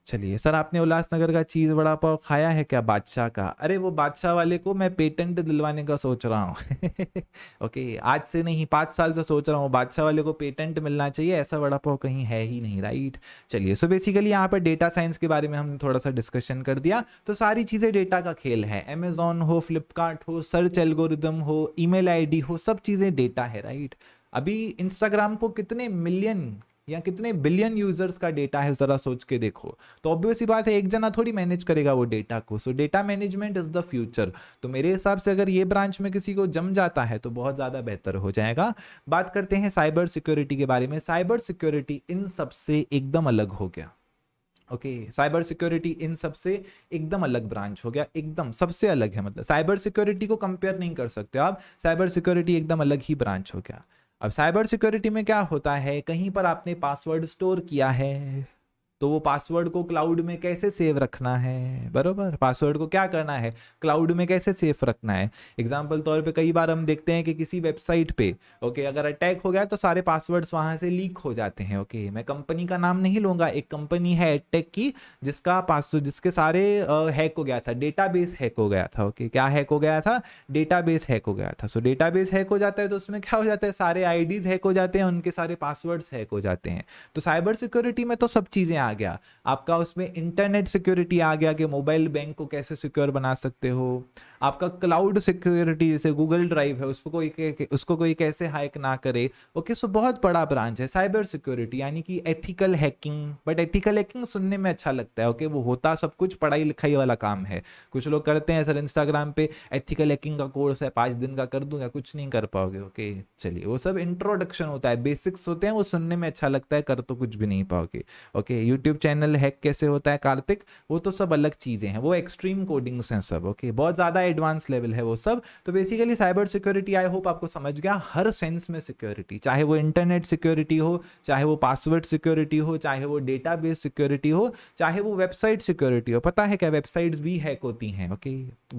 चलिए सर आपने उल्लासनगर का चीज वड़ा पाव खाया है क्या बादशाह का अरे वो बादशाह वाले को मैं पेटेंट दिलवाने का सोच रहा हूँ ओके आज से नहीं पाँच साल से सोच रहा हूँ बादशाह वाले को पेटेंट मिलना चाहिए ऐसा वड़ा पाव कहीं है ही नहीं राइट चलिए सो बेसिकली यहाँ पर डेटा साइंस के बारे में हमने थोड़ा सा डिस्कशन कर दिया तो सारी चीज़ें डेटा का खेल है अमेजोन हो फ्लिपकार्ट हो सर्च एल्गोरिदम हो ईमेल मेल हो सब चीज़ें डेटा है राइट अभी इंस्टाग्राम को कितने मिलियन या कितने बिलियन यूजर्स का डेटा है जरा सोच के देखो तो ऑब्वियस ही बात है एक जना थोड़ी मैनेज करेगा वो डेटा को so data management is the future तो मेरे हिसाब से अगर ये ब्रांच में किसी को जम जाता है तो बहुत ज़्यादा बेहतर हो जाएगा बात करते हैं साइबर सिक्योरिटी के बारे में साइबर सिक्योरिटी इन सबसे एकदम अलग हो गया ओके साइबर सिक्योरिटी इन सबसे एकदम अलग ब्रांच हो गया एकदम सबसे अलग है मतलब साइबर सिक्योरिटी को कंपेयर नहीं कर सकते आप साइबर सिक्योरिटी एकदम अलग ही ब्रांच हो गया अब साइबर सिक्योरिटी में क्या होता है कहीं पर आपने पासवर्ड स्टोर किया है तो वो पासवर्ड को क्लाउड में कैसे सेव रखना है बरोबर पासवर्ड को क्या करना है क्लाउड में कैसे सेफ रखना है एग्जाम्पल तौर पे कई बार हम देखते हैं कि किसी वेबसाइट पे ओके अगर अटैक हो गया तो सारे पासवर्ड्स वहां से लीक हो जाते हैं ओके मैं कंपनी का नाम नहीं लूंगा एक कंपनी है एटेक की जिसका पासवर्ड जिसके सारे हैक हो गया था डेटा हैक हो गया था ओके क्या हैक हो गया था डेटा हैक हो गया था सो डेटा हैक हो जाता है तो उसमें क्या हो जाता है सारे आईडीज हैक हो जाते हैं उनके सारे पासवर्ड्स हैक हो जाते हैं तो साइबर सिक्योरिटी में तो सब चीज़ें आ गया आपका उसमें इंटरनेट सिक्योरिटी आ गया कि मोबाइल बैंक को कैसे सिक्योर बना सकते हो आपका क्लाउड सिक्योरिटी जैसे गूगल ड्राइव है उसको कोई उसको कोई कैसे हैक ना करे ओके सो बहुत बड़ा ब्रांच है साइबर सिक्योरिटी यानी कि ethical hacking but ethical hacking सुनने में अच्छा लगता है ओके वो होता सब कुछ पढ़ाई लिखाई वाला काम है कुछ लोग करते हैं सर इंस्टाग्राम पे एथिकल हैकिंग का कोर्स है पाँच दिन का कर दूंगा कुछ नहीं कर पाओगे ओके चलिए वो सब इंट्रोडक्शन होता है बेसिक्स होते हैं वो सुनने में अच्छा लगता है कर तो कुछ भी नहीं पाओगे ओके यूट्यूब चैनल हैक कैसे होता है कार्तिक वो तो सब अलग चीज़ें हैं वो एक्सट्रीम कोडिंग्स हैं सब ओके बहुत ज़्यादा एडवांस लेवल है वो सब तो basically cyber security I hope आपको समझ गया हर सेंस में सिक्योरिटी चाहे वो इंटरनेट सिक्योरिटी हो चाहे वो पासवर्ड सिक्योरिटी हो चाहे वो डेटाबेस सिक्योरिटी हो चाहे वो वेबसाइट सिक्योरिटी हो पता है क्या वेबसाइट्स भी हैक होती हैं ओके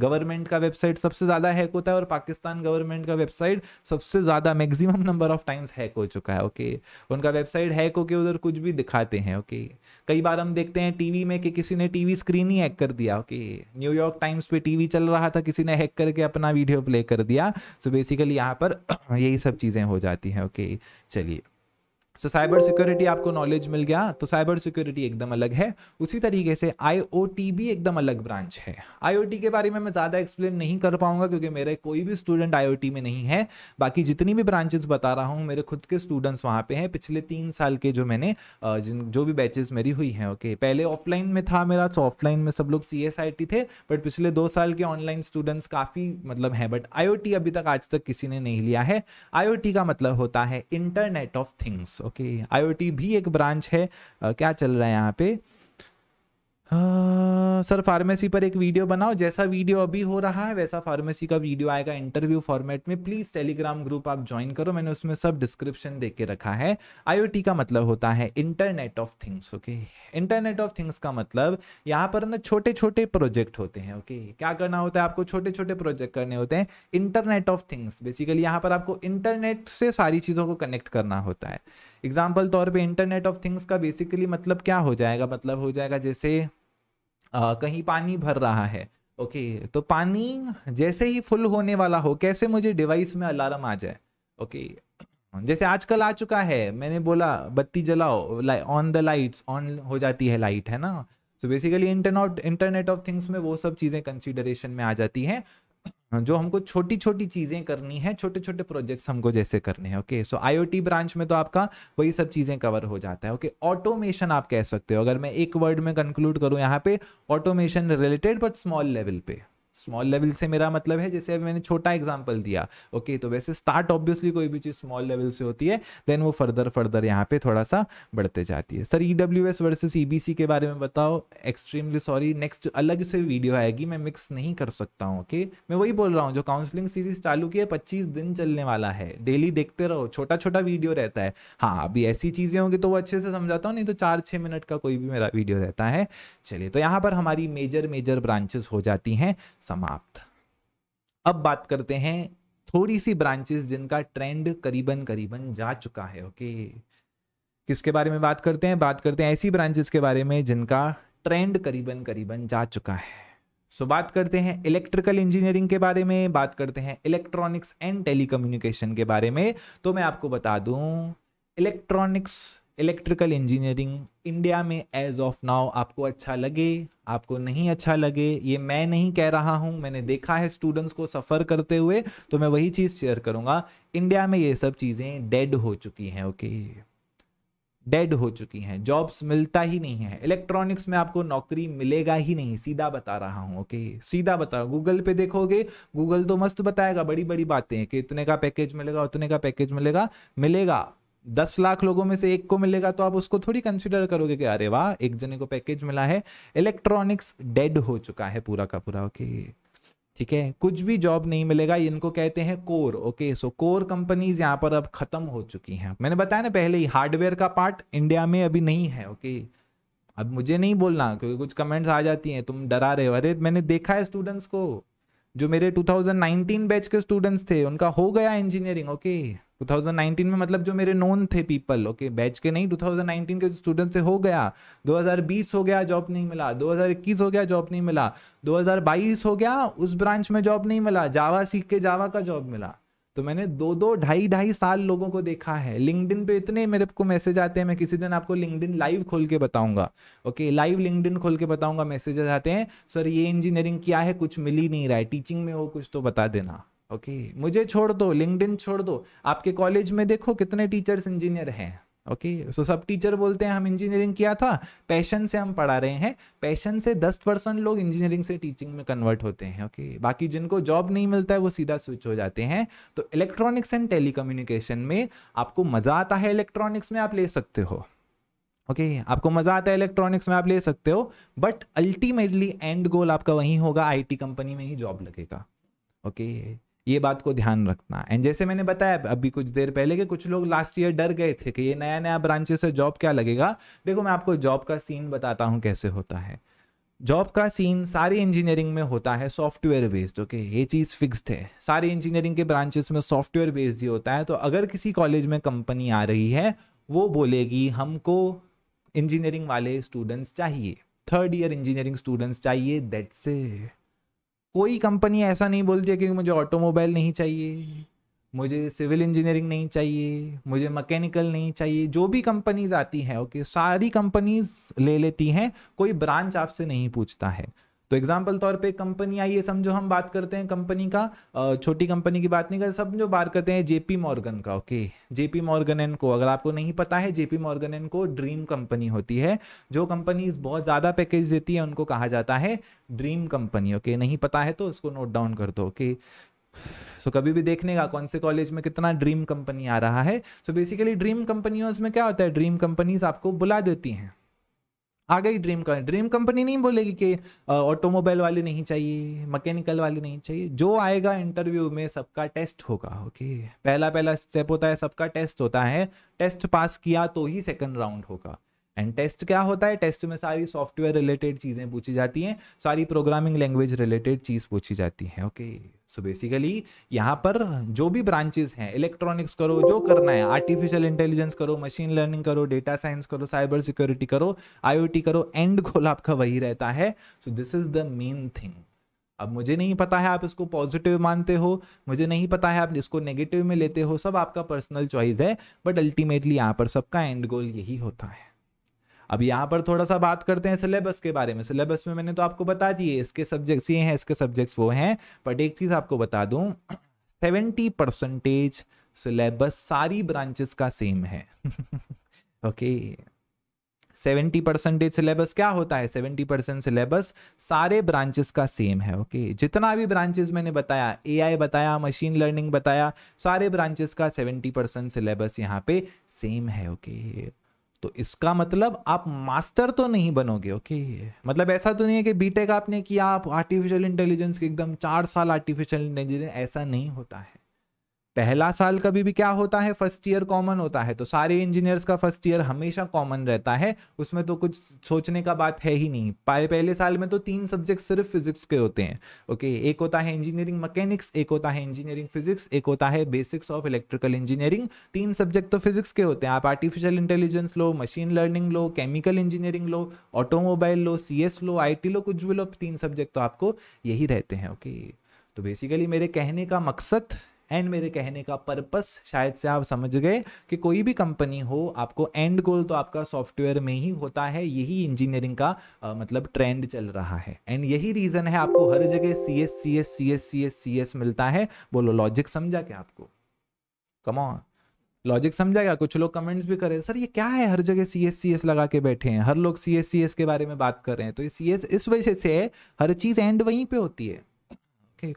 गवर्नमेंट का वेबसाइट सबसे ज़्यादा हैक होता है और पाकिस्तान गवर्नमेंट का वेबसाइट सबसे ज़्यादा maximum number of times hack हो चुका है ओके उनका वेबसाइट हैक होकर उधर कुछ भी दिखाते हैं ओके कई बार हम देखते हैं टीवी में कि किसी ने टीवी स्क्रीन ही हैक कर दिया ओके न्यूयॉर्क टाइम्स पे टीवी चल रहा था किसी ने हैक करके अपना वीडियो प्ले कर दिया सो बेसिकली यहाँ पर यही सब चीज़ें हो जाती हैं ओके चलिए सो साइबर सिक्योरिटी आपको नॉलेज मिल गया तो साइबर सिक्योरिटी एकदम अलग है उसी तरीके से आईओटी भी एकदम अलग ब्रांच है आईओटी के बारे में मैं ज़्यादा एक्सप्लेन नहीं कर पाऊंगा क्योंकि मेरे कोई भी स्टूडेंट आईओटी में नहीं है बाकी जितनी भी ब्रांचेस बता रहा हूँ मेरे खुद के स्टूडेंट्स वहाँ पे हैं पिछले तीन साल के जो मैंने जिन जो भी बैचेज मेरी हुई हैं ओके पहले ऑफलाइन में था मेरा तो ऑफलाइन में सब लोग सी थे बट पिछले दो साल के ऑनलाइन स्टूडेंट्स काफ़ी मतलब हैं बट आई अभी तक आज तक किसी ने नहीं लिया है आई का मतलब होता है internet of things okay IoT भी एक ब्रांच है uh, क्या चल रहा है यहाँ पे सर फार्मेसी पर एक वीडियो बनाओ जैसा वीडियो अभी हो रहा है वैसा फार्मेसी का वीडियो आएगा इंटरव्यू फॉर्मेट में प्लीज टेलीग्राम ग्रुप आप ज्वाइन करो मैंने उसमें सब डिस्क्रिप्शन दे के रखा है आईओटी का मतलब होता है internet of things okay internet of things का मतलब यहाँ पर ना छोटे छोटे प्रोजेक्ट होते हैं ओके okay? क्या करना होता है आपको छोटे छोटे प्रोजेक्ट करने होते हैं इंटरनेट ऑफ थिंग्स बेसिकली यहाँ पर आपको इंटरनेट से सारी चीज़ों को कनेक्ट करना होता है एग्जाम्पल तौर पर इंटरनेट ऑफ थिंग्स का बेसिकली मतलब क्या हो जाएगा मतलब हो जाएगा जैसे कहीं पानी भर रहा है ओके तो पानी जैसे ही फुल होने वाला हो कैसे मुझे डिवाइस में अलार्म आ जाए ओके जैसे आजकल आ चुका है मैंने बोला बत्ती जलाओ ऑन द लाइट्स ऑन हो जाती है लाइट है ना तो basically internet internet of things में वो सब चीज़ें कंसिडरेशन में आ जाती हैं हाँ, जो हमको छोटी छोटी चीज़ें करनी है छोटे छोटे प्रोजेक्ट्स हमको जैसे करने हैं ओके सो आईओटी ब्रांच में तो आपका वही सब चीज़ें कवर हो जाता है ओके ऑटोमेशन आप कह सकते हो अगर मैं एक वर्ड में कंक्लूड करूँ यहाँ पे automation related but small level पे स्मॉल लेवल से मेरा मतलब है जैसे अभी मैंने छोटा एग्जाम्पल दिया ओके okay, तो वैसे स्टार्ट ऑब्वियसली कोई भी चीज़ स्मॉल लेवल से होती है देन वो फर्दर फर्दर यहाँ पे थोड़ा सा बढ़ते जाती है sir E W S versus E के बारे में बताओ एक्सट्रीमली सॉरी नेक्स्ट अलग से वीडियो आएगी मैं मिक्स नहीं कर सकता हूँ ओके okay? मैं वही बोल रहा हूँ जो काउंसलिंग सीरीज चालू की है पच्चीस दिन चलने वाला है डेली देखते रहो छोटा छोटा वीडियो रहता है हाँ अभी ऐसी चीज़ें होंगी तो वो अच्छे से समझाता हूँ नहीं तो चार छः मिनट का कोई भी मेरा वीडियो रहता है चलिए तो यहाँ पर हमारी मेजर मेजर ब्रांचेस हो जाती हैं समाप्त अब बात करते हैं थोड़ी सी ब्रांचेस जिनका ट्रेंड करीबन करीबन जा चुका है ओके किसके बारे में बात करते हैं बात करते हैं ऐसी ब्रांचेस के बारे में जिनका ट्रेंड करीबन करीबन जा चुका है सो so, बात करते हैं इलेक्ट्रिकल इंजीनियरिंग के बारे में बात करते हैं इलेक्ट्रॉनिक्स एंड टेलीकम्युनिकेशन के बारे में तो मैं आपको बता दूं इलेक्ट्रॉनिक्स इलेक्ट्रिकल इंजीनियरिंग इंडिया में एज ऑफ नाउ आपको अच्छा लगे आपको नहीं अच्छा लगे ये मैं नहीं कह रहा हूँ मैंने देखा है स्टूडेंट्स को सफ़र करते हुए तो मैं वही चीज़ शेयर करूँगा इंडिया में ये सब चीज़ें डेड हो चुकी हैं ओके डेड हो चुकी हैं जॉब्स मिलता ही नहीं है इलेक्ट्रॉनिक्स में आपको नौकरी मिलेगा ही नहीं सीधा बता रहा हूँ ओके सीधा बता गूगल पे देखोगे गूगल तो मस्त बताएगा बड़ी बड़ी बातें कि इतने का पैकेज मिलेगा उतने का पैकेज मिलेगा मिलेगा दस लाख लोगों में से एक को मिलेगा तो आप उसको थोड़ी कंसिडर करोगे कि अरे वाह एक जने को पैकेज मिला है इलेक्ट्रॉनिक्स डेड हो चुका है पूरा का पूरा ओके ठीक है कुछ भी जॉब नहीं मिलेगा इनको कहते हैं core okay so core companies यहाँ पर अब खत्म हो चुकी हैं मैंने बताया ना पहले ही हार्डवेयर का पार्ट इंडिया में अभी नहीं है ओके अब मुझे नहीं बोलना क्योंकि कुछ कमेंट्स आ जाती हैं तुम डरा रहे हो अरे मैंने देखा है स्टूडेंट्स को जो मेरे 2019 बैच के स्टूडेंट्स थे उनका हो गया इंजीनियरिंग ओके okay? 2019 में मतलब जो मेरे नोन थे पीपल ओके बैच के नहीं 2019 के स्टूडेंट से हो गया 2020 हो गया जॉब नहीं मिला 2021 हो गया जॉब नहीं मिला 2022 हो गया उस ब्रांच में जॉब नहीं मिला जावा सीख के जावा का जॉब मिला तो मैंने दो दो ढाई ढाई साल लोगों को देखा है लिंकडिन पे इतने मेरे को मैसेज आते हैं मैं किसी दिन आपको लिंकडिन लाइव खोल के बताऊंगा ओके लाइव लिंकडिन खोल के बताऊंगा मैसेजेस आते हैं सर ये इंजीनियरिंग क्या है कुछ मिल ही नहीं रहा है टीचिंग में हो कुछ तो बता देना ओके मुझे छोड़ दो लिंकडिन छोड़ दो आपके कॉलेज में देखो कितने टीचर्स इंजीनियर हैं ओके okay? सो so, सब टीचर बोलते हैं हम इंजीनियरिंग किया था पैशन से हम पढ़ा रहे हैं पैशन से दस परसेंट लोग इंजीनियरिंग से टीचिंग में कन्वर्ट होते हैं ओके okay? बाकी जिनको जॉब नहीं मिलता है वो सीधा स्विच हो जाते हैं तो इलेक्ट्रॉनिक्स एंड टेलीकम्युनिकेशन में आपको मज़ा आता है इलेक्ट्रॉनिक्स में आप ले सकते हो ओके okay, आपको मजा आता है इलेक्ट्रॉनिक्स में आप ले सकते हो बट अल्टीमेटली एंड गोल आपका वही होगा आईटी कंपनी में ही जॉब लगेगा ओके okay? ये बात को ध्यान रखना एंड जैसे मैंने बताया अभी कुछ देर पहले कि कुछ लोग लास्ट ईयर डर गए थे कि ये नया नया ब्रांचेस से जॉब क्या लगेगा देखो मैं आपको जॉब का सीन बताता हूँ कैसे होता है जॉब का सीन सारी इंजीनियरिंग में होता है सॉफ्टवेयर बेस्ड ओके ये चीज़ फिक्स्ड है सारी इंजीनियरिंग के ब्रांचेस में सॉफ्टवेयर बेस्ड ही होता है तो अगर किसी कॉलेज में कंपनी आ रही है वो बोलेगी हमको इंजीनियरिंग वाले स्टूडेंट्स चाहिए थर्ड ईयर इंजीनियरिंग स्टूडेंट्स चाहिए दैट्स इट कोई कंपनी ऐसा नहीं बोलती है कि मुझे ऑटोमोबाइल नहीं चाहिए मुझे सिविल इंजीनियरिंग नहीं चाहिए मुझे मैकेनिकल नहीं चाहिए जो भी कंपनीज आती हैं ओके सारी कंपनीज ले लेती हैं कोई ब्रांच आपसे नहीं पूछता है तो एग्जाम्पल तौर पे कंपनी आई है समझो हम बात करते हैं कंपनी का छोटी कंपनी की बात नहीं कर सब जो बात करते हैं जेपी मॉर्गन का ओके जेपी मॉर्गन एंड को अगर आपको नहीं पता है जेपी मॉर्गन एंड को ड्रीम कंपनी होती है जो कंपनीज बहुत ज़्यादा पैकेज देती है उनको कहा जाता है ड्रीम कंपनी ओके नहीं पता है तो उसको नोट डाउन कर दो ओके सो so, कभी भी देखने का कौन से कॉलेज में कितना ड्रीम कंपनी आ रहा है सो बेसिकली ड्रीम कंपनियों में क्या होता है ड्रीम कंपनीज आपको बुला देती हैं आ गई ड्रीम कंपनी ड्रीम कंपनी नहीं बोलेगी कि ऑटोमोबाइल वाले नहीं चाहिए मैकेनिकल वाले नहीं चाहिए जो आएगा इंटरव्यू में सबका टेस्ट होगा ओके पहला पहला स्टेप होता है सबका टेस्ट होता है टेस्ट पास किया तो ही सेकंड राउंड होगा एंड टेस्ट क्या होता है टेस्ट में सारी सॉफ्टवेयर रिलेटेड चीज़ें पूछी जाती हैं सारी प्रोग्रामिंग लैंग्वेज रिलेटेड चीज़ पूछी जाती है ओके सो बेसिकली यहाँ पर जो भी ब्रांचेस हैं इलेक्ट्रॉनिक्स करो जो करना है आर्टिफिशियल इंटेलिजेंस करो मशीन लर्निंग करो डेटा साइंस करो साइबर सिक्योरिटी करो आईओटी करो एंड गोल आपका वही रहता है so this is the main thing अब मुझे नहीं पता है आप इसको पॉजिटिव मानते हो मुझे नहीं पता है आप इसको नेगेटिव में लेते हो सब आपका पर्सनल चॉइस है बट अल्टीमेटली यहाँ पर सबका एंड गोल यही होता है अब यहाँ पर थोड़ा सा बात करते हैं सिलेबस के बारे में सिलेबस में मैंने तो आपको बता दिए इसके सब्जेक्ट्स ये हैं इसके सब्जेक्ट्स वो हैं बट एक चीज़ आपको बता दू सेवेंटी परसेंटेज सिलेबस सारी ब्रांचेस का सेम है ओके सेवेंटी परसेंटेज सिलेबस क्या होता है सेवेंटी परसेंट सिलेबस सारे ब्रांचेस का सेम है ओके okay? जितना भी ब्रांचेस मैंने बताया आई बताया मशीन लर्निंग बताया सारे ब्रांचेस का सेवेंटी परसेंट सिलेबस यहाँ पे सेम है ओके okay? तो इसका मतलब आप मास्टर तो नहीं बनोगे ओके मतलब ऐसा तो नहीं है कि बीटेक आपने किया आप आर्टिफिशियल इंटेलिजेंस के एकदम चार साल आर्टिफिशियल इंटेलिजेंस ऐसा नहीं होता है पहला साल कभी भी क्या होता है फर्स्ट ईयर कॉमन होता है तो सारे इंजीनियर्स का फर्स्ट ईयर हमेशा कॉमन रहता है उसमें तो कुछ सोचने का बात है ही नहीं पाए पहले साल में तो तीन सब्जेक्ट सिर्फ फिजिक्स के होते हैं ओके एक होता है इंजीनियरिंग मैकेनिक्स एक होता है इंजीनियरिंग फिजिक्स एक होता है बेसिक्स ऑफ इलेक्ट्रिकल इंजीनियरिंग तीन सब्जेक्ट तो फिजिक्स के होते हैं आप आर्टिफिशियल इंटेलिजेंस लो मशीन लर्निंग लो केमिकल इंजीनियरिंग लो ऑटोमोबाइल लो सी लो आई लो कुछ भी लो तीन सब्जेक्ट तो आपको यही रहते हैं ओके तो बेसिकली मेरे कहने का मकसद एंड मेरे कहने का पर्पस शायद से आप समझ गए कि कोई भी कंपनी हो आपको एंड गोल तो आपका सॉफ्टवेयर में ही होता है यही इंजीनियरिंग का आ, मतलब ट्रेंड चल रहा है एंड यही रीजन है आपको हर जगह C S C S C S C S C S मिलता है बोलो लॉजिक समझा क्या आपको कमॉन लॉजिक समझा गया कुछ लोग कमेंट्स भी करें सर ये क्या है हर जगह सी एस सी एस लगा के बैठे हैं हर लोग सी एस सी एस के बारे में बात कर रहे हैं तो ये सी एस इस वजह से है हर चीज़ एंड वहीं पे होती है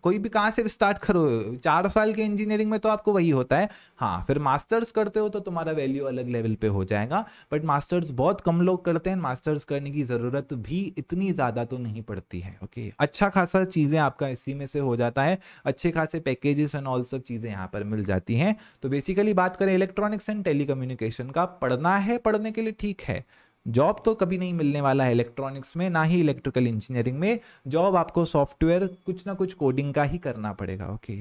कोई भी कहाँ से स्टार्ट करो चार साल के इंजीनियरिंग में तो आपको वही होता है हाँ फिर मास्टर्स करते हो तो तुम्हारा वैल्यू अलग लेवल पे हो जाएगा बट मास्टर्स बहुत कम लोग करते हैं मास्टर्स करने की ज़रूरत भी इतनी ज़्यादा तो नहीं पड़ती है ओके अच्छा खासा चीज़ें आपका इसी में से हो जाता है अच्छे खासे पैकेजेस एंड ऑल सब चीज़ें यहाँ पर मिल जाती हैं तो बेसिकली बात करें इलेक्ट्रॉनिक्स एंड टेलीकम्युनिकेशन का पढ़ना है पढ़ने के लिए ठीक है जॉब तो कभी नहीं मिलने वाला है इलेक्ट्रॉनिक्स में ना ही इलेक्ट्रिकल इंजीनियरिंग में जॉब आपको सॉफ्टवेयर कुछ ना कुछ कोडिंग का ही करना पड़ेगा ओके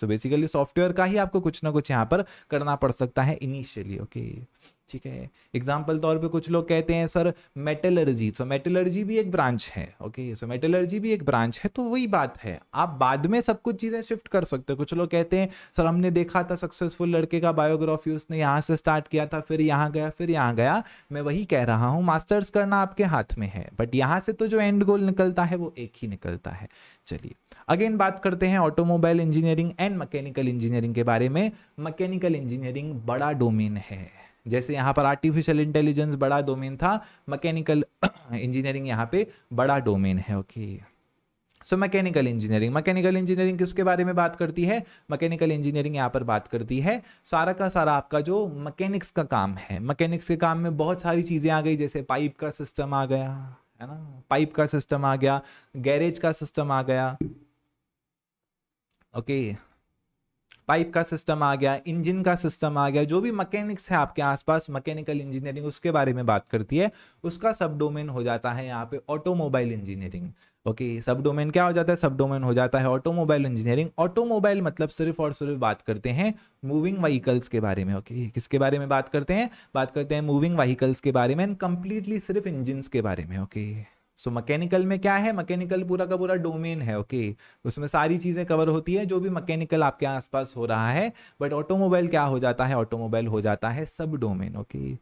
सो बेसिकली सॉफ्टवेयर का ही आपको कुछ ना कुछ यहाँ पर करना पड़ सकता है इनिशियली ओके okay. ठीक है एग्जाम्पल तौर पे कुछ लोग कहते हैं सर मेटलर्जी सो मेटलर्जी भी एक ब्रांच है ओके सो मेटलर्जी भी एक ब्रांच है तो वही बात है आप बाद में सब कुछ चीज़ें शिफ्ट कर सकते हो कुछ लोग कहते हैं सर हमने देखा था सक्सेसफुल लड़के का बायोग्राफी उसने यहाँ से स्टार्ट किया था फिर यहाँ गया फिर यहाँ गया मैं वही कह रहा हूँ मास्टर्स करना आपके हाथ में है बट यहाँ से तो जो एंड गोल निकलता है वो एक ही निकलता है चलिए अगेन बात करते हैं automobile engineering and mechanical engineering के बारे में मैकेनिकल इंजीनियरिंग बड़ा डोमेन है जैसे यहाँ पर आर्टिफिशियल इंटेलिजेंस बड़ा डोमेन था मैकेनिकल इंजीनियरिंग यहाँ पे बड़ा डोमेन है okay so mechanical engineering mechanical engineering किसके बारे में बात करती है मैकेनिकल इंजीनियरिंग यहाँ पर बात करती है सारा का सारा आपका जो मैकेनिक्स का काम है मैकेनिक्स के काम में बहुत सारी चीज़ें आ गई जैसे पाइप का सिस्टम आ गया है ना पाइप का सिस्टम आ गया गैरेज का सिस्टम आ गया ओके okay. पाइप का सिस्टम आ गया इंजन का सिस्टम आ गया जो भी मैकेनिक्स है आपके आसपास मैकेनिकल इंजीनियरिंग उसके बारे में बात करती है उसका सब डोमेन हो जाता है यहाँ पे ऑटोमोबाइल इंजीनियरिंग ओके okay, सब डोमेन क्या हो जाता है सब डोमेन हो जाता है ऑटोमोबाइल इंजीनियरिंग ऑटोमोबाइल मतलब सिर्फ और सिर्फ बात करते हैं मूविंग व्हीकल्स के बारे में ओके okay? किसके बारे में बात करते हैं बात करते हैं मूविंग व्हीकल्स के बारे में एंड कंप्लीटली सिर्फ इंजिन के बारे में okay okay? So so, mechanical में क्या है मैकेनिकल पूरा का पूरा डोमेन है ओके okay? उसमें सारी चीज़ें कवर होती है जो भी मैकेनिकल आपके आसपास हो रहा है बट ऑटोमोबाइल क्या हो जाता है ऑटोमोबाइल हो जाता है सब डोमेन ओके okay?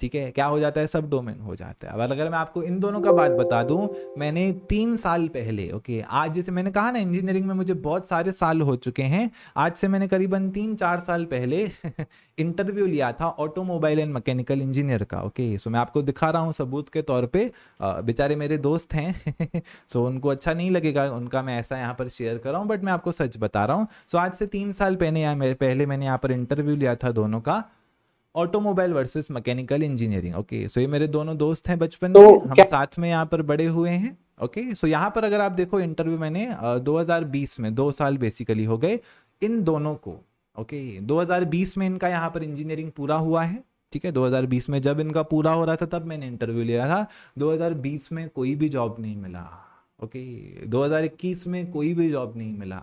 ठीक है क्या हो जाता है सब डोमेन हो जाता है अब अगर मैं आपको इन दोनों का बात बता दूं मैंने तीन साल पहले ओके आज जैसे मैंने कहा ना इंजीनियरिंग में मुझे बहुत सारे साल हो चुके हैं आज से मैंने करीबन तीन चार साल पहले इंटरव्यू लिया था ऑटोमोबाइल एंड मैकेनिकल इंजीनियर का ओके सो मैं आपको दिखा रहा हूँ सबूत के तौर पर बेचारे मेरे दोस्त हैं सो उनको अच्छा नहीं लगेगा उनका मैं ऐसा यहाँ पर शेयर कर रहा हूँ बट मैं आपको सच बता रहा हूँ सो आज से तीन साल पहले पहले मैंने यहाँ पर इंटरव्यू लिया था दोनों का automobile versus mechanical engineering okay so ये मेरे दोनों दोस्त हैं बचपन तो हम क्या? साथ में यहाँ पर बड़े हुए हैं ओके सो यहाँ पर अगर आप देखो इंटरव्यू मैंने आ, 2020 में दो साल बेसिकली हो गए इन दोनों को ओके 2020 में इनका यहाँ पर इंजीनियरिंग पूरा हुआ है ठीक है 2020 में जब इनका पूरा हो रहा था तब मैंने इंटरव्यू लिया था 2020 में कोई भी जॉब नहीं मिला ओके okay. 2021 में कोई भी जॉब नहीं मिला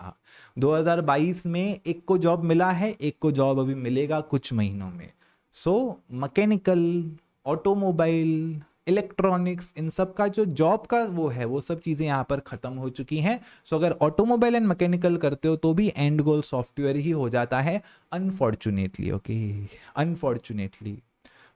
2022 में एक को जॉब मिला है एक को जॉब अभी मिलेगा कुछ महीनों में सो मकैनिकल ऑटोमोबाइल इलेक्ट्रॉनिक्स इन सब का जो जॉब का वो है वो सब चीज़ें यहाँ पर ख़त्म हो चुकी हैं सो so, अगर ऑटोमोबाइल एंड मैकेनिकल करते हो तो भी एंड गोल सॉफ्टवेयर ही हो जाता है अनफॉर्चुनेटली ओके अनफॉर्चुनेटली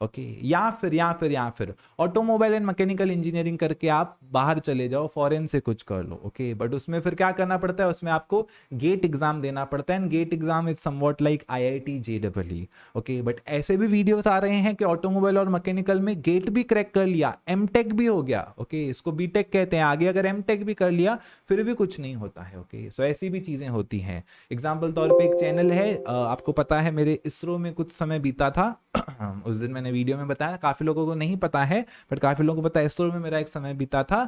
ओके या फिर या फिर या फिर ऑटोमोबाइल एंड मैकेनिकल इंजीनियरिंग करके आप बाहर चले जाओ फॉरेन से कुछ कर लो ओके बट उसमें फिर क्या करना पड़ता है उसमें आपको गेट एग्जाम देना पड़ता है and GATE exam is somewhat like I I T J double E okay but ऐसे भी वीडियोस आ रहे हैं कि ऑटोमोबाइल और मैकेनिकल में गेट भी क्रैक कर लिया एम टेक भी हो गया ओके okay? इसको बी टेक कहते हैं आगे अगर एम टेक भी कर लिया फिर भी कुछ नहीं होता है ओके okay? सो so, ऐसी भी चीज़ें होती हैं एग्जाम्पल तौर पर एक चैनल है आपको पता है मेरे इसरो में कुछ समय बीता था उस दिन मैंने वीडियो में बताया काफ़ी लोगों को नहीं पता है बट काफ़ी लोगों को पता है इसरो में मेरा एक समय बीता था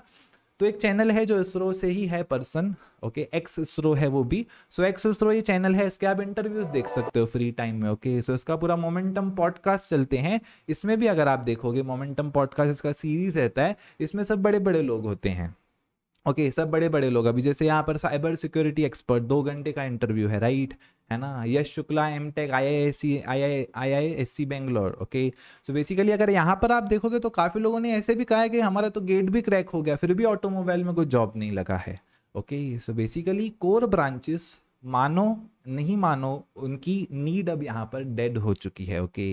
तो एक चैनल है जो इसरो से ही है पर्सन ओके एक्स इसरो है वो भी सो एक्स इसरो ये चैनल है इसके आप इंटरव्यूज देख सकते हो फ्री टाइम में ओके सो इसका पूरा मोमेंटम पॉडकास्ट चलते हैं इसमें भी अगर आप देखोगे मोमेंटम पॉडकास्ट इसका सीरीज रहता है इसमें सब बड़े बड़े लोग होते हैं ओके okay, सब बड़े बड़े लोग अभी जैसे यहाँ पर साइबर सिक्योरिटी एक्सपर्ट दो घंटे का इंटरव्यू है राइट है ना Yash Shukla M tech I I S C I I I I S C Bangalore okay so basically अगर यहाँ पर आप देखोगे तो काफ़ी लोगों ने ऐसे भी कहा है कि हमारा तो गेट भी क्रैक हो गया फिर भी ऑटोमोबाइल में कोई जॉब नहीं लगा है okay so basically core branches मानो नहीं मानो उनकी नीड अब यहाँ पर डेड हो चुकी है ओके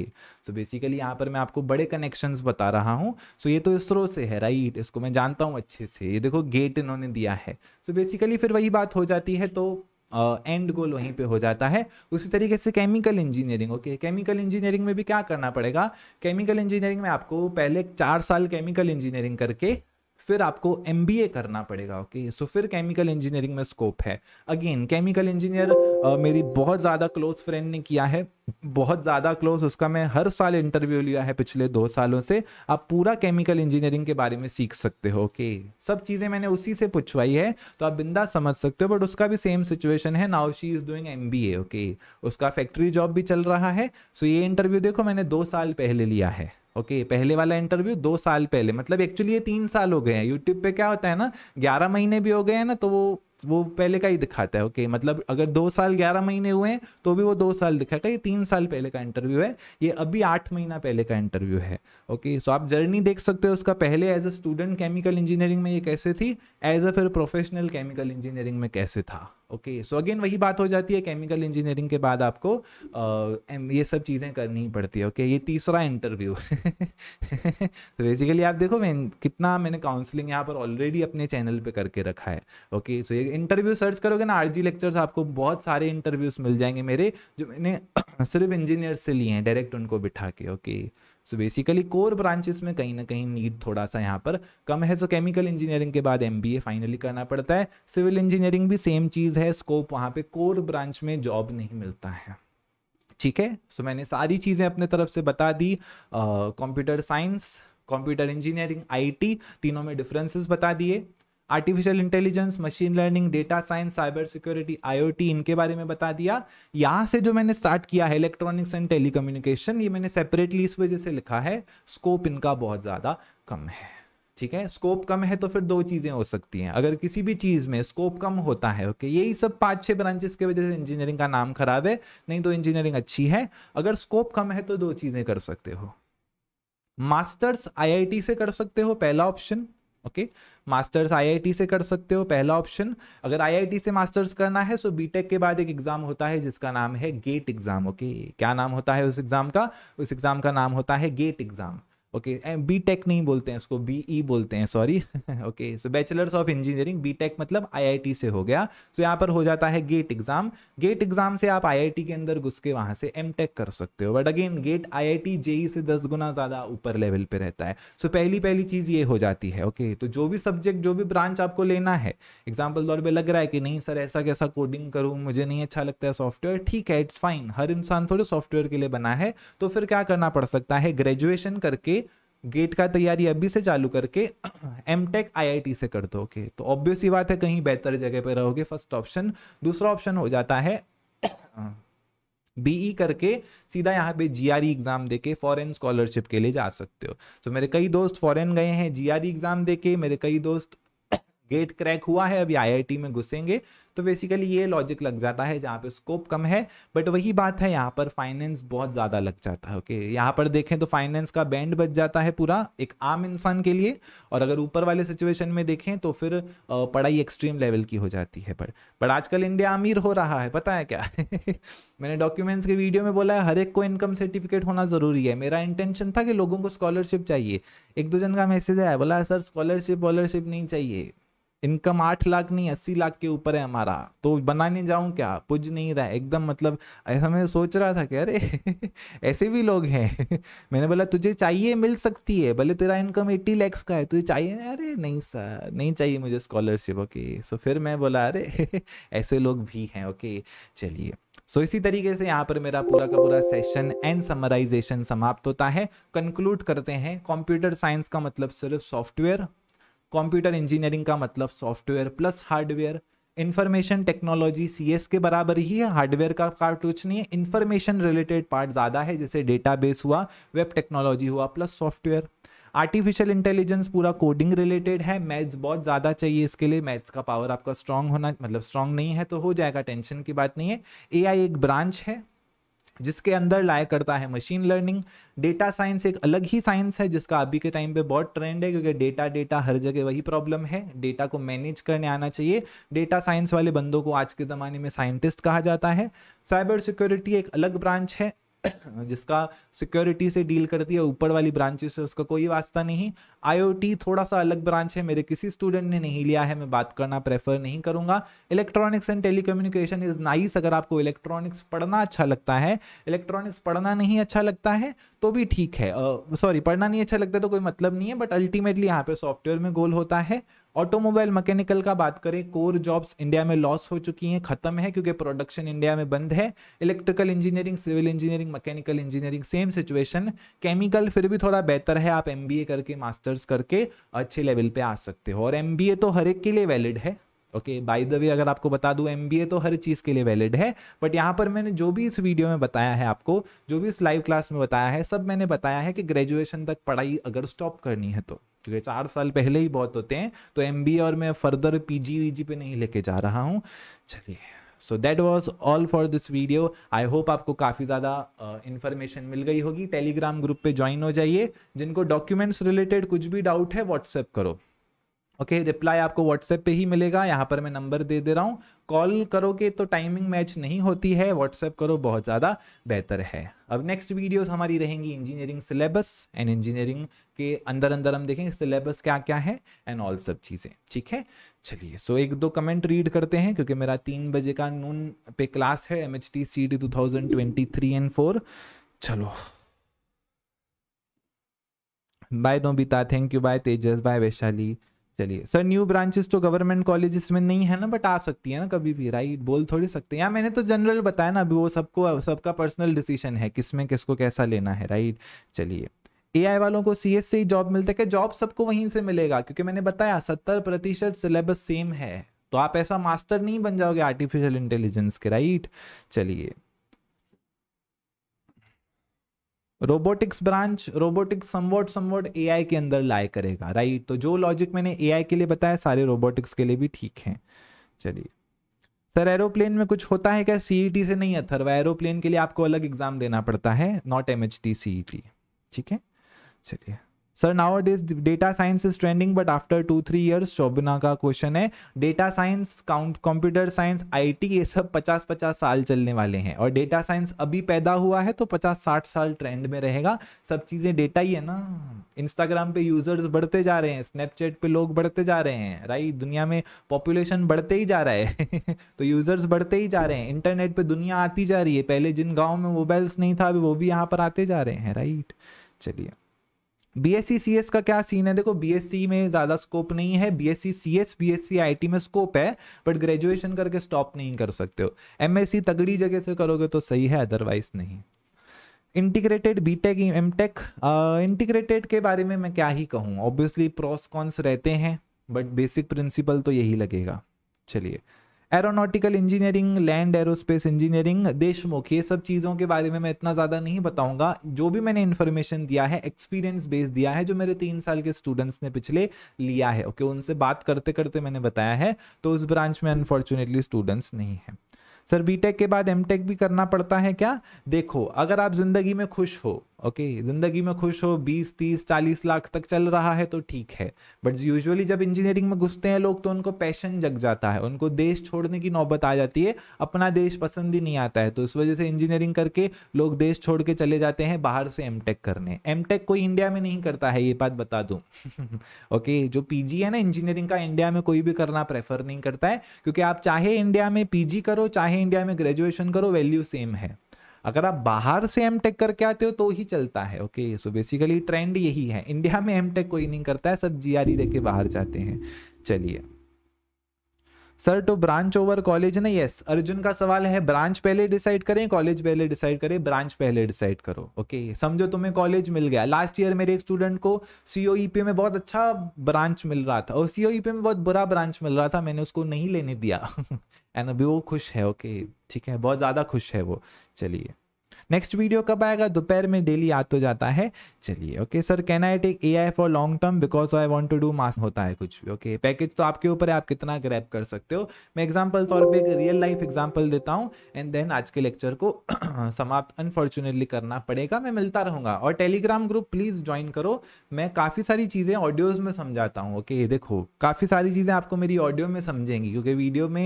सो बेसिकली यहाँ पर मैं आपको बड़े कनेक्शंस बता रहा हूँ सो so, ये तो इसरो से है राइट इसको मैं जानता हूँ अच्छे से ये देखो गेट इन्होंने दिया है सो so, बेसिकली फिर वही बात हो जाती है तो एंड uh, गोल वहीं पे हो जाता है उसी तरीके से chemical engineering okay chemical engineering में भी क्या करना पड़ेगा केमिकल इंजीनियरिंग में आपको पहले चार साल केमिकल इंजीनियरिंग करके फिर आपको एम करना पड़ेगा ओके सो फिर केमिकल इंजीनियरिंग में स्कोप है अगेन केमिकल इंजीनियर मेरी बहुत ज़्यादा क्लोज फ्रेंड ने किया है बहुत ज़्यादा क्लोज उसका मैं हर साल इंटरव्यू लिया है पिछले दो सालों से आप पूरा केमिकल इंजीनियरिंग के बारे में सीख सकते हो ओके सब चीज़ें मैंने उसी से पूछवाई है तो आप बिंदा समझ सकते हो बट उसका भी सेम सिचुएशन है now she is doing M okay उसका फैक्ट्री जॉब भी चल रहा है सो ये इंटरव्यू देखो मैंने दो साल पहले लिया है ओके okay, पहले वाला इंटरव्यू दो साल पहले मतलब एक्चुअली ये तीन साल हो गए हैं यूट्यूब पे क्या होता है ना ग्यारह महीने भी हो गए हैं ना तो वो वो पहले का ही दिखाता है ओके okay, मतलब अगर दो साल ग्यारह महीने हुए हैं तो भी वो दो साल दिखाएगा ये तीन साल पहले का इंटरव्यू है ये अभी आठ महीना पहले का इंटरव्यू है ओके okay, सो आप जर्नी देख सकते हो उसका पहले as a student chemical engineering में ये कैसे थी एज अ फिर प्रोफेशनल केमिकल इंजीनियरिंग में कैसे था ओके सो अगेन वही बात हो जाती है केमिकल इंजीनियरिंग के बाद आपको आ, ये सब चीज़ें करनी ही पड़ती है ओके okay? ये तीसरा इंटरव्यू तो बेसिकली आप देखो मैं कितना मैंने काउंसलिंग यहाँ पर ऑलरेडी अपने चैनल पे करके रखा है ओके okay? सो so ये इंटरव्यू सर्च करोगे ना आरजी लेक्चर्स आपको बहुत सारे इंटरव्यूज मिल जाएंगे मेरे जो मैंने सिर्फ इंजीनियर से लिए हैं डायरेक्ट उनको बिठा के okay okay? So basically core branches में कहीं ना कहीं नीड थोड़ा सा यहाँ पर कम है सो केमिकल इंजीनियरिंग के बाद एम फाइनली करना पड़ता है सिविल इंजीनियरिंग भी सेम चीज़ है स्कोप वहाँ पे कोर ब्रांच में जॉब नहीं मिलता है ठीक है सो मैंने सारी चीज़ें अपने तरफ से बता दी computer science computer engineering IT तीनों में डिफरेंसेस बता दिए artificial intelligence machine learning data science cyber security IoT इनके बारे में बता दिया यहाँ से जो मैंने स्टार्ट किया है इलेक्ट्रॉनिक्स एंड टेलीकम्युनिकेशन ये मैंने सेपरेटली इस वजह से लिखा है स्कोप इनका बहुत ज़्यादा कम है ठीक है स्कोप कम है तो फिर दो चीज़ें हो सकती हैं अगर किसी भी चीज़ में स्कोप कम होता है ओके यही सब पाँच छः ब्रांचेस की वजह से इंजीनियरिंग का नाम खराब है नहीं तो इंजीनियरिंग अच्छी है अगर स्कोप कम है तो दो चीज़ें कर सकते हो मास्टर्स आईआईटी से कर सकते हो पहला ऑप्शन ओके मास्टर्स आईआईटी से कर सकते हो पहला ऑप्शन अगर आईआईटी से मास्टर्स करना है सो बीटेक के बाद एक एग्जाम होता है जिसका नाम है गेट एग्जाम ओके क्या नाम होता है उस एग्जाम का उस एग्जाम का नाम होता है GATE exam okay B tech नहीं बोलते हैं इसको बी ई e बोलते हैं sorry okay so bachelors of engineering B tech मतलब आईआईटी से हो गया सो so, यहाँ पर हो जाता है गेट एग्जाम गेट एग्जाम से आप आईआईटी के अंदर घुस के वहां से एम टेक कर सकते हो but again GATE IIT JEE से दस गुना ज़्यादा ऊपर लेवल पे रहता है सो so, पहली पहली चीज़ ये हो जाती है ओके okay, तो जो भी सब्जेक्ट जो भी ब्रांच आपको लेना है एग्जाम्पल तौर पर लग रहा है कि नहीं सर ऐसा कैसा कोडिंग करूँ मुझे नहीं अच्छा लगता है सॉफ्टवेयर ठीक है इट्स फाइन हर इंसान थोड़े सॉफ्टवेयर के लिए बना है तो फिर क्या करना पड़ सकता है ग्रेजुएशन करके गेट का तैयारी अभी से चालू करके एम टेक आई से कर दोगे तो ऑब्वियस ही बात है कहीं बेहतर जगह पर रहोगे फर्स्ट ऑप्शन दूसरा ऑप्शन हो जाता है बीई e करके सीधा यहाँ पे जीआरई एग्जाम देके फॉरेन स्कॉलरशिप के लिए जा सकते हो तो मेरे कई दोस्त फॉरेन गए हैं जीआरई एग्जाम देके मेरे कई दोस्त गेट क्रैक हुआ है अभी आईआईटी में घुसेंगे तो बेसिकली ये लॉजिक लग जाता है जहाँ पे स्कोप कम है बट वही बात है यहाँ पर फाइनेंस बहुत ज़्यादा लग जाता है ओके यहाँ पर देखें तो फाइनेंस का बैंड बच जाता है पूरा एक आम इंसान के लिए और अगर ऊपर वाले सिचुएशन में देखें तो फिर पढ़ाई एक्सट्रीम लेवल की हो जाती है पर बट आजकल इंडिया अमीर हो रहा है पता है क्या मैंने डॉक्यूमेंट्स के वीडियो में बोला है हर एक को इनकम सर्टिफिकेट होना ज़रूरी है मेरा इंटेंशन था कि लोगों को स्कॉलरशिप चाहिए एक दो जन का मैसेज आया बोला सर स्कॉलरशिप वॉलरशिप नहीं चाहिए इनकम आठ लाख नहीं अस्सी लाख के ऊपर है हमारा तो बनाने जाऊं क्या पुज नहीं रहा एकदम मतलब ऐसा मैं सोच रहा था कि अरे ऐसे भी लोग हैं मैंने बोला तुझे चाहिए मिल सकती है भले तेरा इनकम एट्टी लैक्स का है तुझे चाहिए अरे नहीं सर नहीं चाहिए मुझे स्कॉलरशिप ओके सो फिर मैं बोला अरे ऐसे लोग भी हैं ओके चलिए सो so, इसी तरीके से यहाँ पर मेरा पूरा का पूरा सेशन एंड समराइजेशन समाप्त होता है कंक्लूड करते हैं कंप्यूटर साइंस का मतलब सिर्फ सॉफ्टवेयर कंप्यूटर इंजीनियरिंग का मतलब software plus hardware information technology C के बराबर ही है हार्डवेयर का पार्ट कुछ नहीं है इन्फॉर्मेशन रिलेटेड पार्ट ज़्यादा है जैसे डेटाबेस हुआ वेब टेक्नोलॉजी हुआ प्लस सॉफ्टवेयर आर्टिफिशियल इंटेलिजेंस पूरा कोडिंग रिलेटेड है मैथ्स बहुत ज़्यादा चाहिए इसके लिए मैथ्स का पावर आपका स्ट्रांग होना मतलब स्ट्रांग नहीं है तो हो जाएगा टेंशन की बात नहीं है एआई एक ब्रांच है जिसके अंदर लाया करता है मशीन लर्निंग डेटा साइंस एक अलग ही साइंस है जिसका अभी के टाइम पे बहुत ट्रेंड है क्योंकि डेटा डेटा हर जगह वही प्रॉब्लम है डेटा को मैनेज करने आना चाहिए डेटा साइंस वाले बंदों को आज के ज़माने में साइंटिस्ट कहा जाता है साइबर सिक्योरिटी एक अलग ब्रांच है जिसका सिक्योरिटी से डील करती है ऊपर वाली ब्रांचेस से उसका कोई वास्ता नहीं आईओटी थोड़ा सा अलग ब्रांच है मेरे किसी स्टूडेंट ने नहीं लिया है मैं बात करना प्रेफर नहीं करूंगा electronics and telecommunication is nice अगर आपको इलेक्ट्रॉनिक्स पढ़ना अच्छा लगता है इलेक्ट्रॉनिक्स पढ़ना नहीं अच्छा लगता है तो भी ठीक है सॉरी uh, पढ़ना नहीं अच्छा लगता तो कोई मतलब नहीं है बट अल्टीमेटली यहाँ पे सॉफ्टवेयर में गोल होता है ऑटोमोबाइल मैकेनिकल का बात करें कोर जॉब्स इंडिया में लॉस हो चुकी हैं खत्म है क्योंकि प्रोडक्शन इंडिया में बंद है electrical engineering civil engineering mechanical engineering same situation chemical फिर भी थोड़ा बेहतर है आप एम करके मास्टर्स करके अच्छे लेवल पे आ सकते हो और एम तो हर एक के लिए वैलिड है ओके बाय द वे अगर आपको बता दूं एम तो हर चीज़ के लिए वैलिड है बट यहाँ पर मैंने जो भी इस वीडियो में बताया है आपको जो भी इस लाइव क्लास में बताया है सब मैंने बताया है कि ग्रेजुएशन तक पढ़ाई अगर स्टॉप करनी है तो क्योंकि चार साल पहले ही बहुत होते हैं तो एम और मैं फर्दर पी जी पे नहीं लेके जा रहा हूँ चलिए so that was all for this video I hope आपको काफ़ी ज़्यादा इन्फॉर्मेशन मिल गई होगी टेलीग्राम ग्रुप पे ज्वाइन हो जाइए जिनको डॉक्यूमेंट्स रिलेटेड कुछ भी डाउट है व्हाट्सएप करो ओके okay, रिप्लाई आपको व्हाट्सएप पे ही मिलेगा यहाँ पर मैं नंबर दे दे रहा हूँ कॉल करोगे तो टाइमिंग मैच नहीं होती है व्हाट्सएप करो बहुत ज़्यादा बेहतर है अब नेक्स्ट वीडियोस हमारी रहेंगी इंजीनियरिंग सिलेबस एंड इंजीनियरिंग के अंदर अंदर हम देखेंगे सिलेबस क्या क्या है एंड ऑल सब चीज़ें ठीक है चलिए सो एक दो कमेंट रीड करते हैं क्योंकि मेरा तीन बजे का नून पे क्लास है M H T C D two thousand twenty three and four चलो bye Nobita thank you bye Tejas bye Vaishali चलिए सर न्यू ब्रांचेस तो गवर्नमेंट कॉलेजेस में नहीं है ना बट आ सकती है ना कभी भी राइट बोल थोड़ी सकते हैं यार मैंने तो जनरल बताया ना अभी वो सबको सबका पर्सनल डिसीजन है किसमें किसको कैसा लेना है राइट चलिए ए वालों को सी से ही जॉब मिलता है क्या जॉब सबको वहीं से मिलेगा क्योंकि मैंने बताया सत्तर प्रतिशत सिलेबस सेम है तो आप ऐसा मास्टर नहीं बन जाओगे आर्टिफिशियल इंटेलिजेंस के राइट चलिए robotics branch robotics somewhat a AI के अंदर लाए करेगा राइट तो जो लॉजिक मैंने एआई के लिए बताया सारे रोबोटिक्स के लिए भी ठीक है चलिए सर एरोप्लेन में कुछ होता है क्या सीईटी e से नहीं अथर्वा एरोप्लेन के लिए आपको अलग एग्जाम देना पड़ता है नॉट एम एच टी ठीक है चलिए sir now is data science is trending but after two three years Shobhana का क्वेश्चन है data science count computer science IT ये सब पचास पचास साल चलने वाले हैं और डेटा साइंस अभी पैदा हुआ है तो पचास साठ साल ट्रेंड में रहेगा सब चीज़ें डेटा ही है ना इंस्टाग्राम पे यूजर्स बढ़ते जा रहे हैं स्नैपचैट पे लोग बढ़ते जा रहे हैं राइट दुनिया में पॉपुलेशन बढ़ते ही जा रहा है तो यूजर्स बढ़ते ही जा रहे हैं इंटरनेट पर दुनिया आती जा रही है पहले जिन गाँव में मोबाइल्स नहीं था अभी वो भी यहाँ पर आते जा रहे हैं राइट चलिए बी एस सी एस का क्या सीन है देखो बी एस सी में ज़्यादा स्कोप नहीं है B S C C S B S C I T में स्कोप है बट ग्रेजुएशन करके स्टॉप नहीं कर सकते हो एम तगड़ी जगह से करोगे तो सही है अदरवाइज नहीं integrated B tech M tech integrated के बारे में मैं क्या ही कहूँ ऑब्वियसली प्रोस कॉन्स रहते हैं बट बेसिक प्रिंसिपल तो यही लगेगा चलिए aeronautical engineering and aerospace engineering Deshmukh ये सब चीज़ों के बारे में मैं इतना ज़्यादा नहीं बताऊंगा जो भी मैंने इन्फॉर्मेशन दिया है एक्सपीरियंस बेस दिया है जो मेरे तीन साल के स्टूडेंट्स ने पिछले लिया है ओके उनसे बात करते करते मैंने बताया है तो उस ब्रांच में अनफॉर्चुनेटली स्टूडेंट्स नहीं है सर बीटेक के बाद एमटेक भी करना पड़ता है क्या देखो अगर आप जिंदगी में खुश हो ओके okay, जिंदगी में खुश हो 20 30 40 लाख तक चल रहा है तो ठीक है बट यूजुअली जब इंजीनियरिंग में घुसते हैं लोग तो उनको पैशन जग जाता है उनको देश छोड़ने की नौबत आ जाती है अपना देश पसंद ही नहीं आता है तो इस वजह से इंजीनियरिंग करके लोग देश छोड़ के चले जाते हैं बाहर से एम करने एम कोई इंडिया में नहीं करता है ये बात बता दूँ ओके okay, जो पी है ना इंजीनियरिंग का इंडिया में कोई भी करना प्रेफर नहीं करता है क्योंकि आप चाहे इंडिया में पी करो चाहे इंडिया में ग्रेजुएशन करो वैल्यू सेम है अगर आप बाहर से एम टेक करके आते हो तो ही चलता है ओके सो बेसिकली ट्रेंड यही है इंडिया में एम टेक कोई नहीं करता है सब जी आर के बाहर जाते हैं चलिए sir two branch over college ना यस अर्जुन का सवाल है ब्रांच पहले डिसाइड करें कॉलेज पहले डिसाइड करें ब्रांच पहले डिसाइड करो ओके समझो तुम्हें कॉलेज मिल गया लास्ट ईयर मेरे एक स्टूडेंट को सीओईपी में बहुत अच्छा ब्रांच मिल रहा था और सीओईपी में बहुत बुरा ब्रांच मिल रहा था मैंने उसको नहीं लेने दिया एंड अभी वो खुश है ओके ठीक है बहुत ज़्यादा खुश है वो चलिए नेक्स्ट वीडियो कब आएगा दोपहर में डेली आ तो जाता है चलिए okay sir can I take A I for long term because I want to do mass होता है कुछ भी ओके पैकेज तो आपके ऊपर है आप कितना ग्रैप कर सकते हो मैं एग्जाम्पल तौर पर एक रियल लाइफ एग्जाम्पल देता हूँ एंड देन आज के लेक्चर को समाप्त अनफॉर्चुनेटली करना पड़ेगा मैं मिलता रहूँगा और टेलीग्राम ग्रुप प्लीज़ ज्वाइन करो मैं काफ़ी सारी चीज़ें ऑडियोज में समझाता हूँ ओके ये देखो काफ़ी सारी चीज़ें आपको मेरी ऑडियो में समझेंगी क्योंकि वीडियो में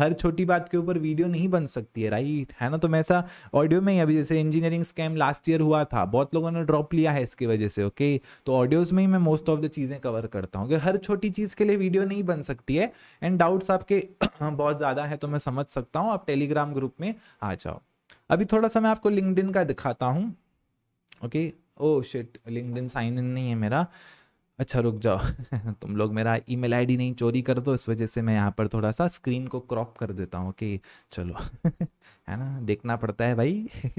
हर छोटी बात के ऊपर वीडियो नहीं बन सकती है राइट है ना तो मैं ऐसा ऑडियो में ही अभी जैसे इंजीनियरिंग स्कैम लास्ट ईयर हुआ था बहुत लोगों ने ड्रॉप लिया है इसकी वजह से ओके तो ऑडियोज में ही मैं मोस्ट ऑफ द चीज़ें कवर करता हूँ हर छोटी चीज़ के लिए वीडियो नहीं बन सकती है एंड डाउट्स आपके बहुत ज़्यादा है तो मैं समझ सकता हूँ आप टेलीग्राम ग्रुप में आ जाओ अभी थोड़ा सा मैं आपको लिंकड का दिखाता हूँ okay oh shit LinkedIn sign in नहीं है मेरा अच्छा रुक जाओ तुम लोग मेरा ईमेल आईडी नहीं चोरी कर दो इस वजह से मैं यहाँ पर थोड़ा सा स्क्रीन को क्रॉप कर देता हूँ कि चलो है ना देखना पड़ता है भाई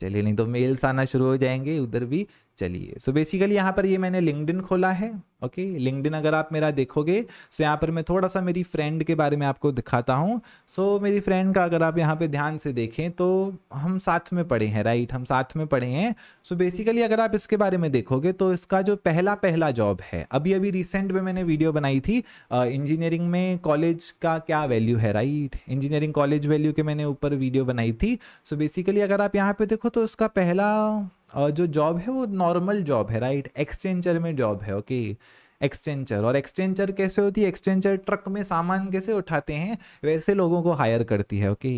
चलिए नहीं तो मेल्स आना शुरू हो जाएंगे उधर भी चलिए सो बेसिकली यहाँ पर ये मैंने लिंकडिन खोला है ओके लिंकडिन अगर आप मेरा देखोगे सो यहाँ पर मैं थोड़ा सा मेरी फ्रेंड के बारे में आपको दिखाता हूँ सो मेरी फ्रेंड का अगर आप यहाँ पे ध्यान से देखें तो हम साथ में पढ़े हैं राइट हम साथ में पढ़े हैं सो बेसिकली अगर आप इसके बारे में देखोगे तो इसका जो पहला पहला जॉब है अभी अभी रिसेंट में मैंने वीडियो बनाई थी इंजीनियरिंग में कॉलेज का क्या वैल्यू है राइट इंजीनियरिंग कॉलेज वैल्यू के मैंने ऊपर वीडियो वीडियो बनाई थी सो so बेसिकली अगर आप यहाँ पे देखो तो उसका पहला जो जॉब है वो नॉर्मल जॉब है राइट एक्सचेंजर में जॉब है ओके एक्सचेंजर और एक्सचेंजर कैसे होती है एक्सचेंजर ट्रक में सामान कैसे उठाते हैं वैसे लोगों को हायर करती है ओके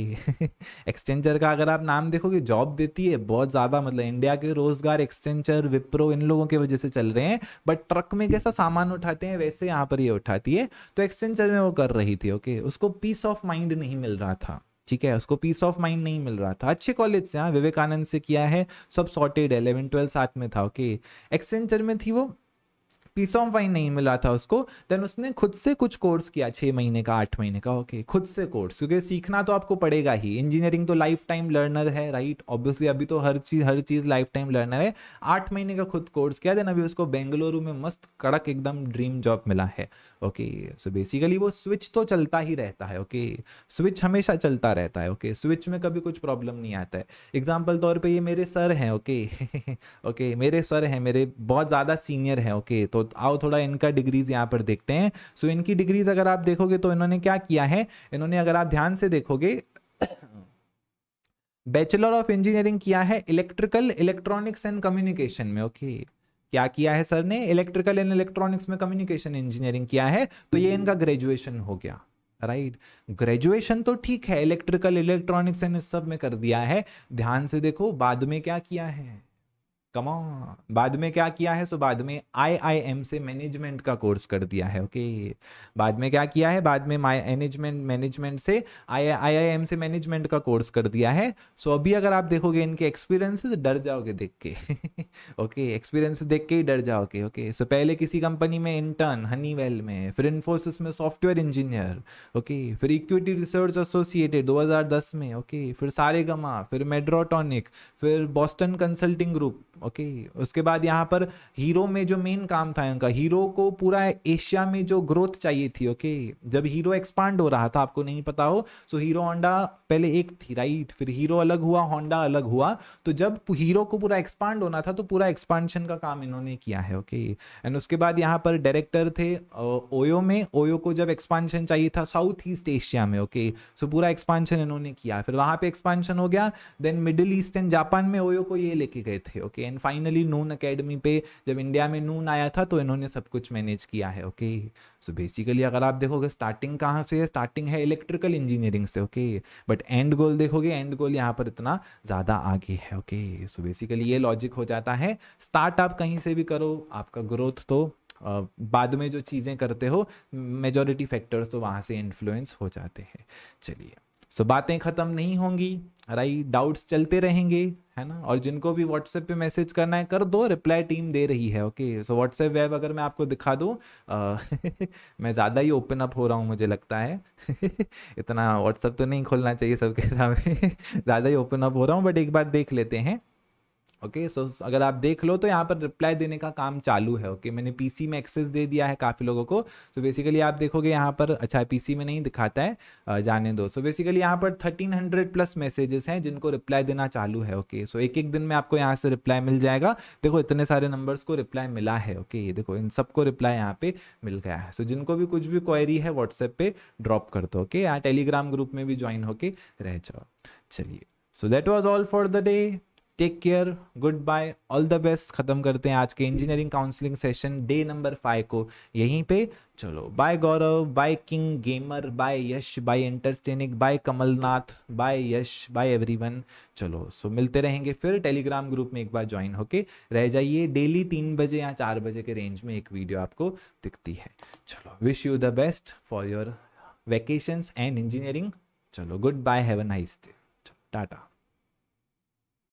एक्सचेंजर का अगर आप नाम देखोगे जॉब देती है बहुत ज़्यादा मतलब इंडिया के रोजगार एक्सचेंजर विप्रो इन लोगों की वजह से चल रहे हैं बट ट्रक में कैसा सामान उठाते हैं वैसे यहाँ पर ये यह उठाती है तो एक्सचेंजर में वो कर रही थी ओके उसको पीस ऑफ माइंड नहीं मिल रहा था ठीक है उसको पीस ऑफ माइंड नहीं मिल रहा था अच्छे कॉलेज से हाँ विवेकानंद से किया है सब सॉर्टेड है इलेवन ट्वेल्थ साथ में था ओके एक्सेंचर में थी वो पीस ऑफ माइंड नहीं मिला था उसको देन उसने खुद से कुछ कोर्स किया छः महीने का आठ महीने का ओके okay, खुद से कोर्स क्योंकि सीखना तो आपको पड़ेगा ही इंजीनियरिंग तो लाइफ टाइम लर्नर है राइट right? ऑब्वियसली अभी तो हर चीज़ हर चीज़ लाइफ टाइम लर्नर है आठ महीने का खुद कोर्स किया देन अभी उसको बेंगलुरु में मस्त कड़क एकदम ड्रीम जॉब मिला है ओके सो बेसिकली वो स्विच तो चलता ही रहता है ओके okay? स्विच हमेशा चलता रहता है ओके okay? स्विच में कभी कुछ प्रॉब्लम नहीं आता है एग्जाम्पल तौर पर ये मेरे सर हैं ओके ओके मेरे सर हैं मेरे बहुत ज़्यादा सीनियर हैं ओके okay? तो तो आओ थोड़ा इनका डिग्रीज यहाँ पर देखते हैं सो इनकी डिग्रीज अगर आप देखोगे तो इन्होंने क्या किया है इन्होंने अगर आप ध्यान से देखोगे बैचलर ऑफ इंजीनियरिंग किया है इलेक्ट्रिकल इलेक्ट्रॉनिक्स एंड कम्युनिकेशन में ओके क्या किया है सर ने इलेक्ट्रिकल एंड इलेक्ट्रॉनिक्स में कम्युनिकेशन इंजीनियरिंग किया है तो ये इनका ग्रेजुएशन हो गया राइट right. ग्रेजुएशन तो ठीक है इलेक्ट्रिकल इलेक्ट्रॉनिक्स एंड सब में कर दिया है ध्यान से देखो बाद में क्या किया है कमा बाद में क्या किया है सो बाद में आई आई एम से मैनेजमेंट का कोर्स कर दिया है ओके बाद में क्या किया है बाद में मैनेजमेंट मैनेजमेंट से आई आई आई एम से मैनेजमेंट का कोर्स कर दिया है सो so, अभी अगर आप देखोगे इनके एक्सपीरियंसेस डर जाओगे देख के ओके एक्सपीरियंस देख के ही डर जाओगे ओके सो so, पहले किसी कंपनी में इंटर्न हनीवेल में फिर इन्फोसिस में सॉफ्टवेयर इंजीनियर ओके फिर इक्विटी रिसर्च एसोसिएटेड दस में ओके फिर गमा फिर मेड्रोटॉनिक फिर बॉस्टन कंसल्टिंग ग्रुप ओके उसके बाद यहाँ पर हीरो में जो मेन काम था इनका हीरो को पूरा एशिया में जो ग्रोथ चाहिए थी ओके जब हीरो एक्सपांड हो रहा था आपको नहीं पता हो सो हीरो होंडा पहले एक थी राइट फिर हीरो अलग हुआ होंडा अलग हुआ तो जब हीरो को पूरा एक्सपांड होना था तो पूरा एक्सपांशन का काम इन्होंने किया है ओके एंड उसके बाद यहाँ पर डायरेक्टर थे ओयो में ओयो को जब एक्सपांशन चाहिए था साउथ ईस्ट एशिया में ओके सो पूरा एक्सपांशन इन्होंने किया फिर वहाँ पे एक्सपांशन हो गया then middle east and Japan में ओयो को ये लेके गए थे okay and finally noon academy पे जब इंडिया में नून आया था तो इन्होंने सब कुछ मैनेज किया है ओके सो बेसिकली अगर आप देखोगे स्टार्टिंग कहाँ से है स्टार्टिंग है इलेक्ट्रिकल इंजीनियरिंग से ओके बट एंड गोल देखोगे एंड गोल यहाँ पर इतना ज़्यादा आगे है ओके सो बेसिकली ये लॉजिक हो जाता है स्टार्टअप कहीं से भी करो आपका ग्रोथ तो बाद में जो चीज़ें करते हो मेजोरिटी फैक्टर्स तो वहाँ से इन्फ्लुएंस हो जाते हैं चलिए सो बातें ख़त्म नहीं होंगी राइट डाउट्स चलते रहेंगे है ना और जिनको भी व्हाट्सएप पे मैसेज करना है कर दो रिप्लाई टीम दे रही है ओके सो व्हाट्सएप वेब अगर मैं आपको दिखा दूँ मैं ज़्यादा ही ओपन अप हो रहा हूँ मुझे लगता है इतना व्हाट्सएप तो नहीं खोलना चाहिए सबके सामने ज़्यादा ही ओपन अप हो रहा हूँ बट एक बार देख लेते हैं ओके सो अगर आप देख लो तो यहाँ पर रिप्लाई देने का काम चालू है ओके okay? मैंने पीसी में एक्सेस दे दिया है काफ़ी लोगों को सो so बेसिकली आप देखोगे यहाँ पर अच्छा पीसी में नहीं दिखाता है जाने दो सो बेसिकली यहाँ पर 1300 प्लस मैसेजेस हैं जिनको रिप्लाई देना चालू है ओके okay? सो so एक एक दिन में आपको यहाँ से रिप्लाई मिल जाएगा देखो इतने सारे नंबर्स को रिप्लाई मिला है ओके okay? ये देखो इन सबको रिप्लाई यहाँ पर मिल गया है सो so जिनको भी कुछ भी क्वेरी है व्हाट्सएप पे ड्रॉप कर दो ओके यहाँ टेलीग्राम ग्रुप में भी ज्वाइन होके रह जाओ चलिए so that was all for the day take care good bye all the best खत्म करते हैं आज के engineering counselling session day number five को यहीं पे चलो bye Gaurav bye king gamer bye Yash bye एंटरस्टेनिक bye Kamalnath bye Yash bye everyone चलो सो मिलते रहेंगे फिर टेलीग्राम ग्रुप में एक बार ज्वाइन होके रह जाइए डेली तीन बजे या चार बजे के रेंज में एक वीडियो आपको दिखती है चलो wish you the best for your vacations and engineering चलो good bye have a nice day Tata